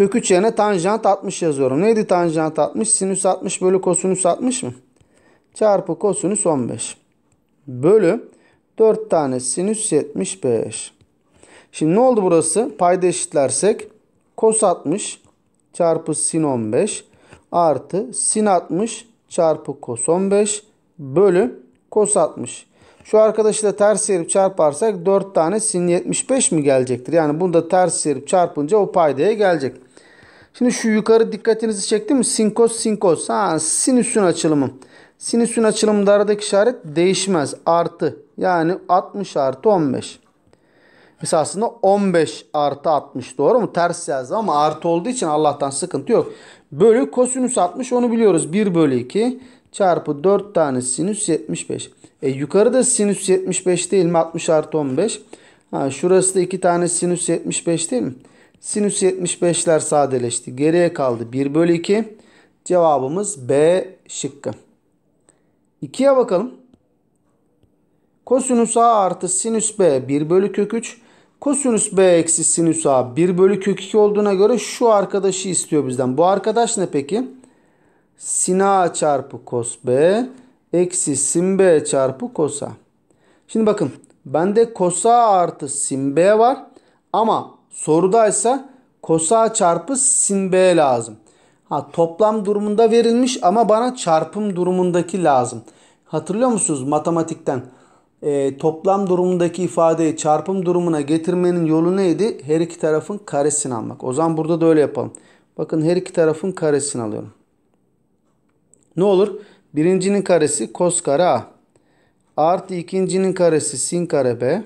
43 yerine tanjant 60 yazıyorum. Neydi tanjant 60? Sinüs 60 bölü kosinüs 60 mı? Çarpı kosinüs 15. Bölü 4 tane sinüs 75. Şimdi ne oldu burası? Payda eşitlersek kos 60 çarpı sin 15 artı sin 60 çarpı kos 15 bölü kos 60. Şu arkadaşı da ters çevirip çarparsak 4 tane sin 75 mi gelecektir? Yani bunu da ters çevirip çarpınca o paydaya gelecek. Şimdi şu yukarı dikkatinizi çekti mi? Sinkos sinkos. Ha, sinüsün açılımı. Sinüsün açılımında aradaki işaret değişmez. Artı. Yani 60 artı 15. Mesela aslında 15 artı 60 doğru mu? Ters yazdı ama artı olduğu için Allah'tan sıkıntı yok. Bölü kosinüs 60 onu biliyoruz. 1 bölü 2 çarpı 4 tane sinüs 75. E yukarıda sinüs 75 değil mi? 60 artı 15. Ha, şurası da 2 tane sinüs 75 değil mi? Sinüs 75'ler sadeleşti. Geriye kaldı 1 bölü 2. Cevabımız B şıkkı. 2'ye bakalım. Kosinüs A artı sinüs B 1 bölü kök 3. Kosinüs B eksi sinüs A 1 bölü kök 2 olduğuna göre şu arkadaşı istiyor bizden. Bu arkadaş ne peki? Sin A çarpı kos B eksi sin B çarpı kos A. Şimdi bakın bende kos A artı sin B var. Ama Sorudaysa kosa çarpı sin b lazım. Ha, toplam durumunda verilmiş ama bana çarpım durumundaki lazım. Hatırlıyor musunuz matematikten? E, toplam durumundaki ifadeyi çarpım durumuna getirmenin yolu neydi? Her iki tarafın karesini almak. O zaman burada da öyle yapalım. Bakın her iki tarafın karesini alıyorum. Ne olur? Birincinin karesi kos kare a. Artı ikincinin karesi sin kare b.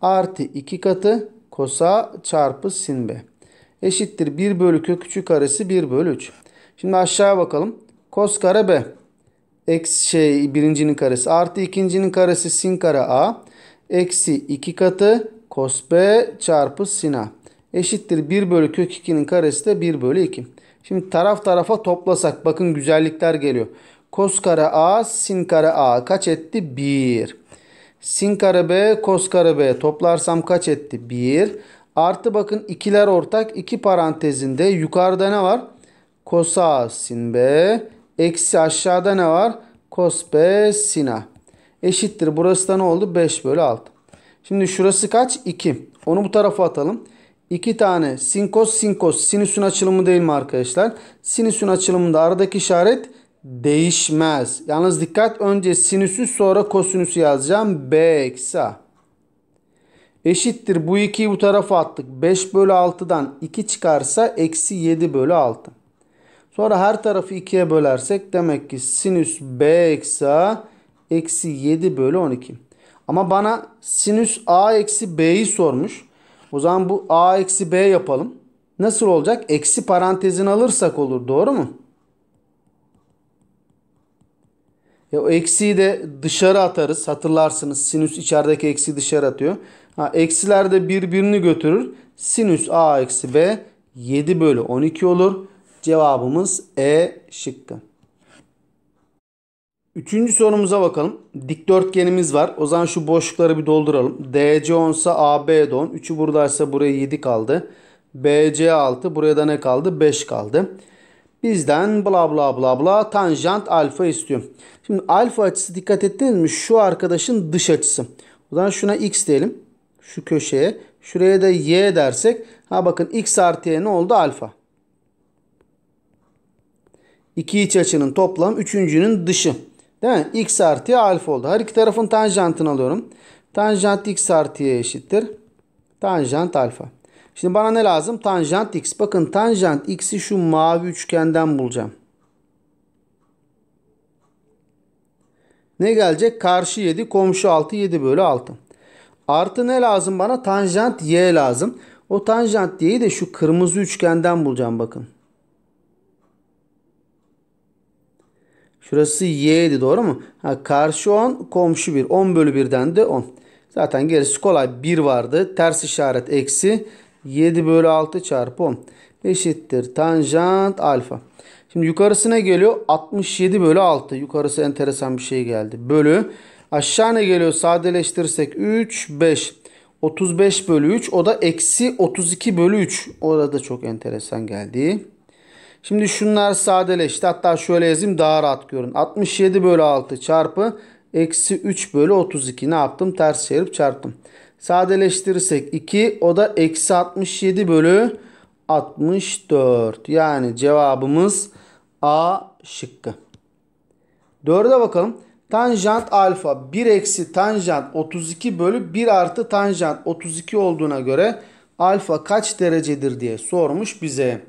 Artı iki katı kosa çarpı sin b. Eşittir 1 bölü kök 3'ü karesi 1 bölü 3. Şimdi aşağıya bakalım. Kos kare b. Eksi şey birincinin karesi artı ikincinin karesi sin kare a. Eksi 2 katı kos b çarpı sin a. Eşittir 1 bölü kök 2'nin karesi de 1 bölü 2. Şimdi taraf tarafa toplasak bakın güzellikler geliyor. Kos kare a sin kare a kaç etti? 1. Sin kare b kos kare b toplarsam kaç etti? 1. Artı bakın ikiler ortak. iki parantezinde yukarıda ne var? kos a sin b. Eksi aşağıda ne var? Kos b sin a. Eşittir. Burası da ne oldu? 5 bölü 6. Şimdi şurası kaç? 2. Onu bu tarafa atalım. 2 tane sin kos sin kos sinüsün açılımı değil mi arkadaşlar? Sinüsün açılımında aradaki işaret değişmez. Yalnız dikkat önce sinüsü sonra kosinüsü yazacağım. B eksi A. Eşittir bu 2'yi bu tarafa attık. 5 bölü 6'dan 2 çıkarsa eksi 7 bölü 6. Sonra her tarafı 2'ye bölersek demek ki sinüs B eksi A eksi 7 bölü 12. Ama bana sinüs A eksi B'yi sormuş. O zaman bu A eksi B yapalım. Nasıl olacak? Eksi parantezin alırsak olur doğru mu? Ya o eksiyi de dışarı atarız. Hatırlarsınız sinüs içerideki eksi dışarı atıyor. Ha, eksiler de birbirini götürür. Sinüs a eksi b 7 bölü 12 olur. Cevabımız E şıkkı. Üçüncü sorumuza bakalım. Dikdörtgenimiz var. O zaman şu boşlukları bir dolduralım. DC 10 ise AB de 10. 3'ü buradaysa buraya 7 kaldı. BC 6. Buraya da ne kaldı? 5 kaldı bizden bla bla bla bla tanjant alfa istiyor. Şimdi alfa açısı dikkat ettiniz mi? Şu arkadaşın dış açısı. O zaman şuna x diyelim. Şu köşeye. Şuraya da y dersek. Ha bakın x artı y ne oldu? Alfa. İki iç açının toplam üçüncünün dışı. Değil mi? x artı y alfa oldu. Her iki tarafın tanjantını alıyorum. Tanjant x artı y eşittir. Tanjant alfa. Şimdi bana ne lazım? Tanjant x. Bakın tanjant x'i şu mavi üçgenden bulacağım. Ne gelecek? Karşı 7, komşu 6, 7 bölü 6. Artı ne lazım bana? Tanjant y lazım. O tanjant y'yi de şu kırmızı üçgenden bulacağım bakın. Şurası y'ydi doğru mu? Ha, karşı 10, komşu 1. 10 bölü 1'den de 10. Zaten gerisi kolay. 1 vardı. Ters işaret eksi. 7 bölü 6 çarpı 10 eşittir tanjant alfa. Şimdi yukarısına geliyor 67 bölü 6. Yukarısı enteresan bir şey geldi. Bölü aşağı ne geliyor sadeleştirirsek 3 5 35 bölü 3 o da eksi 32 bölü 3. Orada da çok enteresan geldi. Şimdi şunlar sadeleşti. Hatta şöyle yazayım daha rahat görün. 67 bölü 6 çarpı eksi 3 bölü 32 ne yaptım? Ters çevirip çarptım sadeleştirirsek 2 o da eksi 67 bölü 64. Yani cevabımız A şıkkı. 4'e bakalım. Tanjant alfa 1 eksi tanjant 32 bölü 1 artı tanjant 32 olduğuna göre alfa kaç derecedir diye sormuş bize.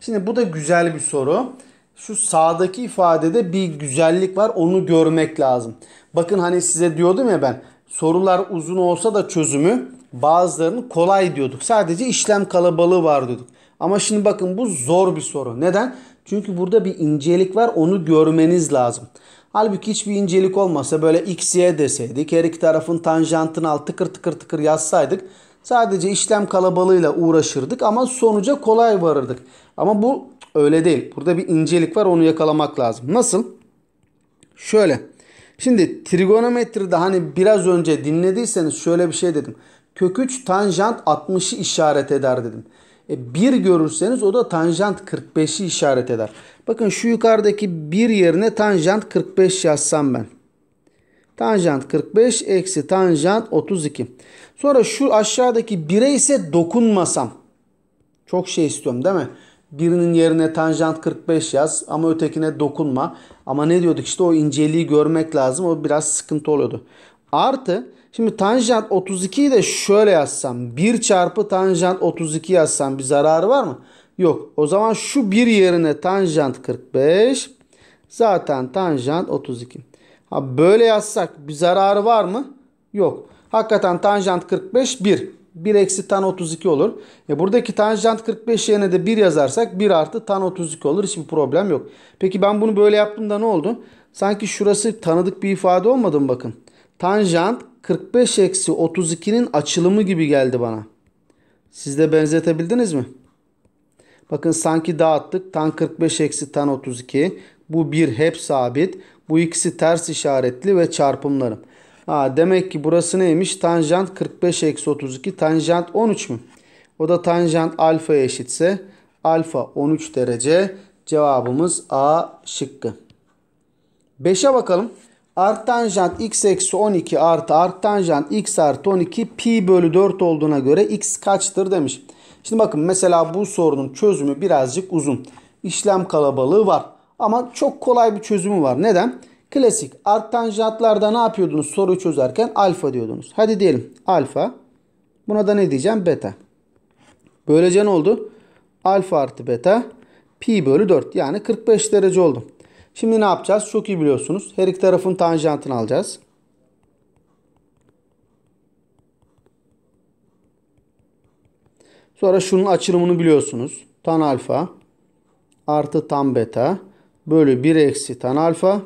Şimdi bu da güzel bir soru. Şu sağdaki ifadede bir güzellik var onu görmek lazım. Bakın hani size diyordum ya ben sorular uzun olsa da çözümü bazılarını kolay diyorduk. Sadece işlem kalabalığı var diyorduk. Ama şimdi bakın bu zor bir soru. Neden? Çünkü burada bir incelik var onu görmeniz lazım. Halbuki hiçbir incelik olmasa böyle x, y deseydik her iki tarafın tanjantını al tıkır tıkır tıkır yazsaydık sadece işlem kalabalığıyla uğraşırdık ama sonuca kolay varırdık. Ama bu öyle değil. Burada bir incelik var onu yakalamak lazım. Nasıl? Şöyle. Şimdi trigonometride hani biraz önce dinlediyseniz şöyle bir şey dedim. Kök 3 tanjant 60'ı işaret eder dedim. E, 1 görürseniz o da tanjant 45'i işaret eder. Bakın şu yukarıdaki bir yerine tanjant 45 yazsam ben. Tanjant 45 eksi tanjant 32. Sonra şu aşağıdaki 1'e ise dokunmasam. Çok şey istiyorum değil mi? Birinin yerine tanjant 45 yaz ama ötekine dokunma. Ama ne diyorduk işte o inceliği görmek lazım. O biraz sıkıntı oluyordu. Artı şimdi tanjant 32'yi de şöyle yazsam 1 çarpı tanjant 32 yazsam bir zararı var mı? Yok. O zaman şu bir yerine tanjant 45 zaten tanjant 32. Ha böyle yazsak bir zararı var mı? Yok. Hakikaten tanjant 45 1. 1 eksi tan 32 olur. E buradaki tanjant 45 yerine de 1 yazarsak 1 artı tan 32 olur. Hiçbir problem yok. Peki ben bunu böyle yaptığımda ne oldu? Sanki şurası tanıdık bir ifade olmadı mı bakın. Tanjant 45 eksi 32'nin açılımı gibi geldi bana. Siz de benzetebildiniz mi? Bakın sanki dağıttık. Tan 45 eksi tan 32. Bu 1 hep sabit. Bu ikisi ters işaretli ve çarpımlarım. Ha, demek ki burası neymiş? Tanjant 45 eksi 32. Tanjant 13 mü? O da tanjant alfa eşitse alfa 13 derece. Cevabımız A şıkkı. 5'e bakalım. Art tanjant x eksi 12 artı art tanjant x artı 12 pi bölü 4 olduğuna göre x kaçtır demiş. Şimdi bakın mesela bu sorunun çözümü birazcık uzun. İşlem kalabalığı var. Ama çok kolay bir çözümü var. Neden? Klasik art tanjantlarda ne yapıyordunuz soruyu çözerken alfa diyordunuz. Hadi diyelim alfa. Buna da ne diyeceğim? Beta. Böylece ne oldu? Alfa artı beta pi bölü 4 yani 45 derece oldu. Şimdi ne yapacağız? Çok iyi biliyorsunuz. Her iki tarafın tanjantını alacağız. Sonra şunun açılımını biliyorsunuz. Tan alfa artı tan beta bölü 1 eksi tan alfa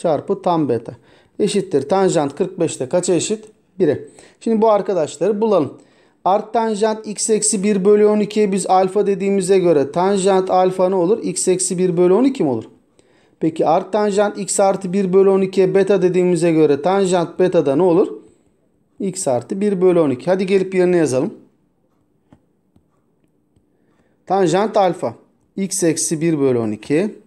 çarpı tan beta eşittir. Tanjant 45'te kaça eşit? 1'e. Şimdi bu arkadaşları bulalım. Art tanjant x eksi 1 bölü 12'ye biz alfa dediğimize göre tanjant alfa ne olur? x eksi 1 bölü 12 mi olur? Peki art tanjant x artı 1 bölü 12'ye beta dediğimize göre tanjant beta da ne olur? x artı 1 bölü 12. Hadi gelip yerine yazalım. Tanjant alfa x eksi 1 bölü 12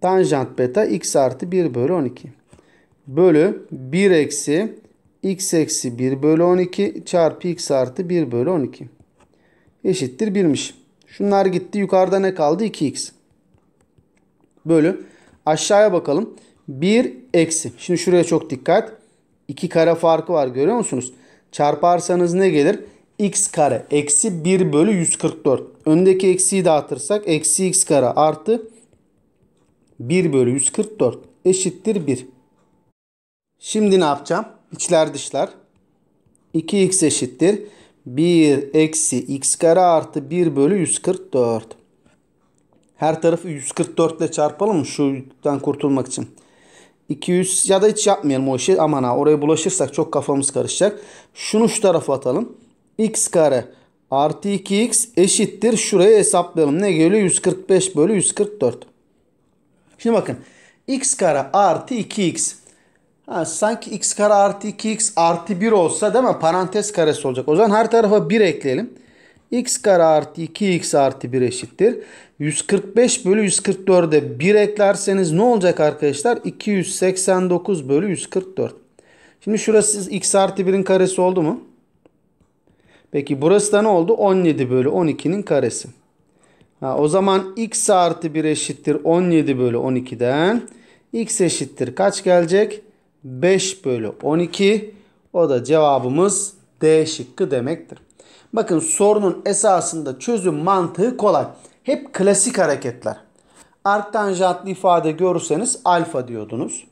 tanjant beta x artı 1 bölü 12 bölü 1 eksi x eksi 1 bölü 12 çarpı x artı 1 bölü 12 eşittir 1'miş. Şunlar gitti. Yukarıda ne kaldı? 2x. Bölü. Aşağıya bakalım. 1 eksi. Şimdi şuraya çok dikkat. 2 kare farkı var görüyor musunuz? Çarparsanız ne gelir? x kare eksi 1 bölü 144. Öndeki eksiyi dağıtırsak eksi x kare artı 1 bölü 144 eşittir 1. Şimdi ne yapacağım? İçler dışlar. 2x eşittir. 1 eksi x kare artı 1 bölü 144. Her tarafı 144 ile çarpalım mı? Şuradan kurtulmak için. 200 ya da hiç yapmayalım o işi. Aman ha oraya bulaşırsak çok kafamız karışacak. Şunu şu tarafa atalım. x kare artı 2x eşittir. Şuraya hesaplayalım. Ne geliyor? 145 bölü 144. Şimdi bakın. x kare artı 2x. Ha, sanki x kare artı 2x artı 1 olsa değil mi? Parantez karesi olacak. O zaman her tarafa 1 ekleyelim. x kare artı 2x artı 1 eşittir. 145 bölü 144'e 1 eklerseniz ne olacak arkadaşlar? 289 bölü 144. Şimdi şurası x artı 1'in karesi oldu mu? Peki burası da ne oldu? 17 bölü 12'nin karesi. Ha, o zaman x artı 1 eşittir 17 bölü 12'den. x eşittir kaç gelecek? 5 bölü 12. O da cevabımız D şıkkı demektir. Bakın sorunun esasında çözüm mantığı kolay. Hep klasik hareketler. Ark ifade görürseniz alfa diyordunuz.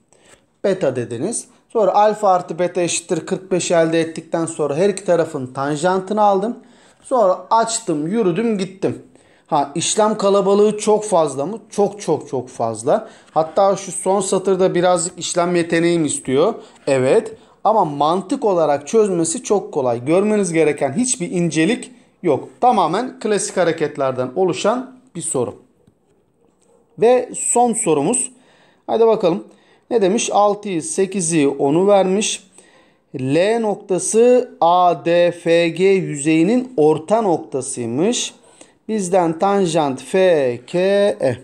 Beta dediniz. Sonra alfa artı beta eşittir 45 elde ettikten sonra her iki tarafın tanjantını aldım. Sonra açtım yürüdüm gittim. Ha işlem kalabalığı çok fazla mı? Çok çok çok fazla. Hatta şu son satırda birazcık işlem yeteneğim istiyor. Evet ama mantık olarak çözmesi çok kolay. Görmeniz gereken hiçbir incelik yok. Tamamen klasik hareketlerden oluşan bir soru. Ve son sorumuz. Hadi bakalım. Ne demiş? 6'yı, 8'i, 10'u vermiş. L noktası ADFG yüzeyinin orta noktasıymış. Bizden tanjant FKE.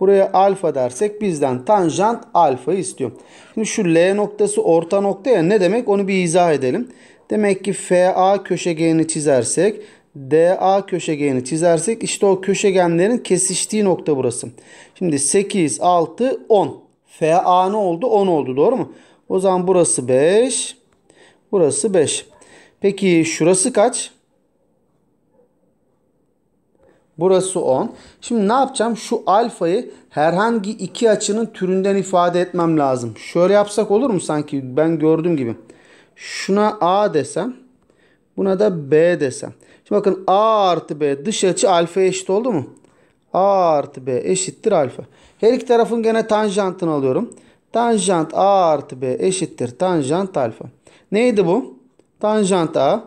Buraya alfa dersek bizden tanjant alfa istiyor. Şimdi şu L noktası orta nokta ya ne demek onu bir izah edelim. Demek ki FA köşegenini çizersek DA köşegenini çizersek işte o köşegenlerin kesiştiği nokta burası. Şimdi 8, 6, 10. FA ne oldu? 10 oldu doğru mu? O zaman burası 5. Burası 5. Peki şurası kaç? Burası 10. Şimdi ne yapacağım? Şu alfayı herhangi iki açının türünden ifade etmem lazım. Şöyle yapsak olur mu sanki? Ben gördüğüm gibi. Şuna A desem. Buna da B desem. Şimdi bakın A artı B dış açı alfa eşit oldu mu? A artı B eşittir alfa. Her iki tarafın gene tanjantını alıyorum. Tanjant A artı B eşittir tanjant alfa. Neydi bu? Tanjant A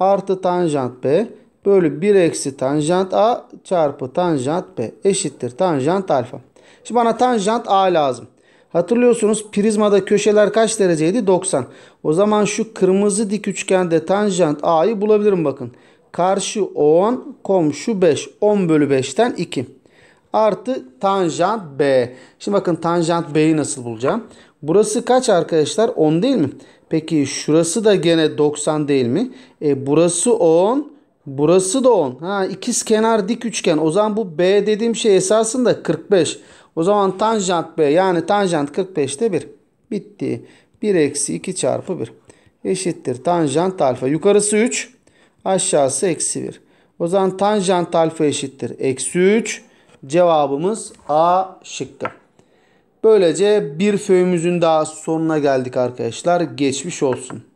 artı tanjant B bölü 1 eksi tanjant a çarpı tanjant b eşittir tanjant alfa. Şimdi bana tanjant a lazım. Hatırlıyorsunuz prizmada köşeler kaç dereceydi? 90. O zaman şu kırmızı dik üçgende tanjant a'yı bulabilirim bakın. Karşı 10, komşu 5. 10 bölü 5'ten 2. Artı tanjant b. Şimdi bakın tanjant b'yi nasıl bulacağım? Burası kaç arkadaşlar? 10 değil mi? Peki şurası da gene 90 değil mi? E, burası 10. Burası da 10. Ha ikiz kenar dik üçgen. O zaman bu B dediğim şey esasında 45. O zaman tanjant B yani tanjant 45'te 1. Bitti. 1 eksi 2 çarpı 1 eşittir tanjant alfa. Yukarısı 3 aşağısı eksi 1. O zaman tanjant alfa eşittir eksi 3. Cevabımız A şıkkı. Böylece bir föyümüzün daha sonuna geldik arkadaşlar. Geçmiş olsun.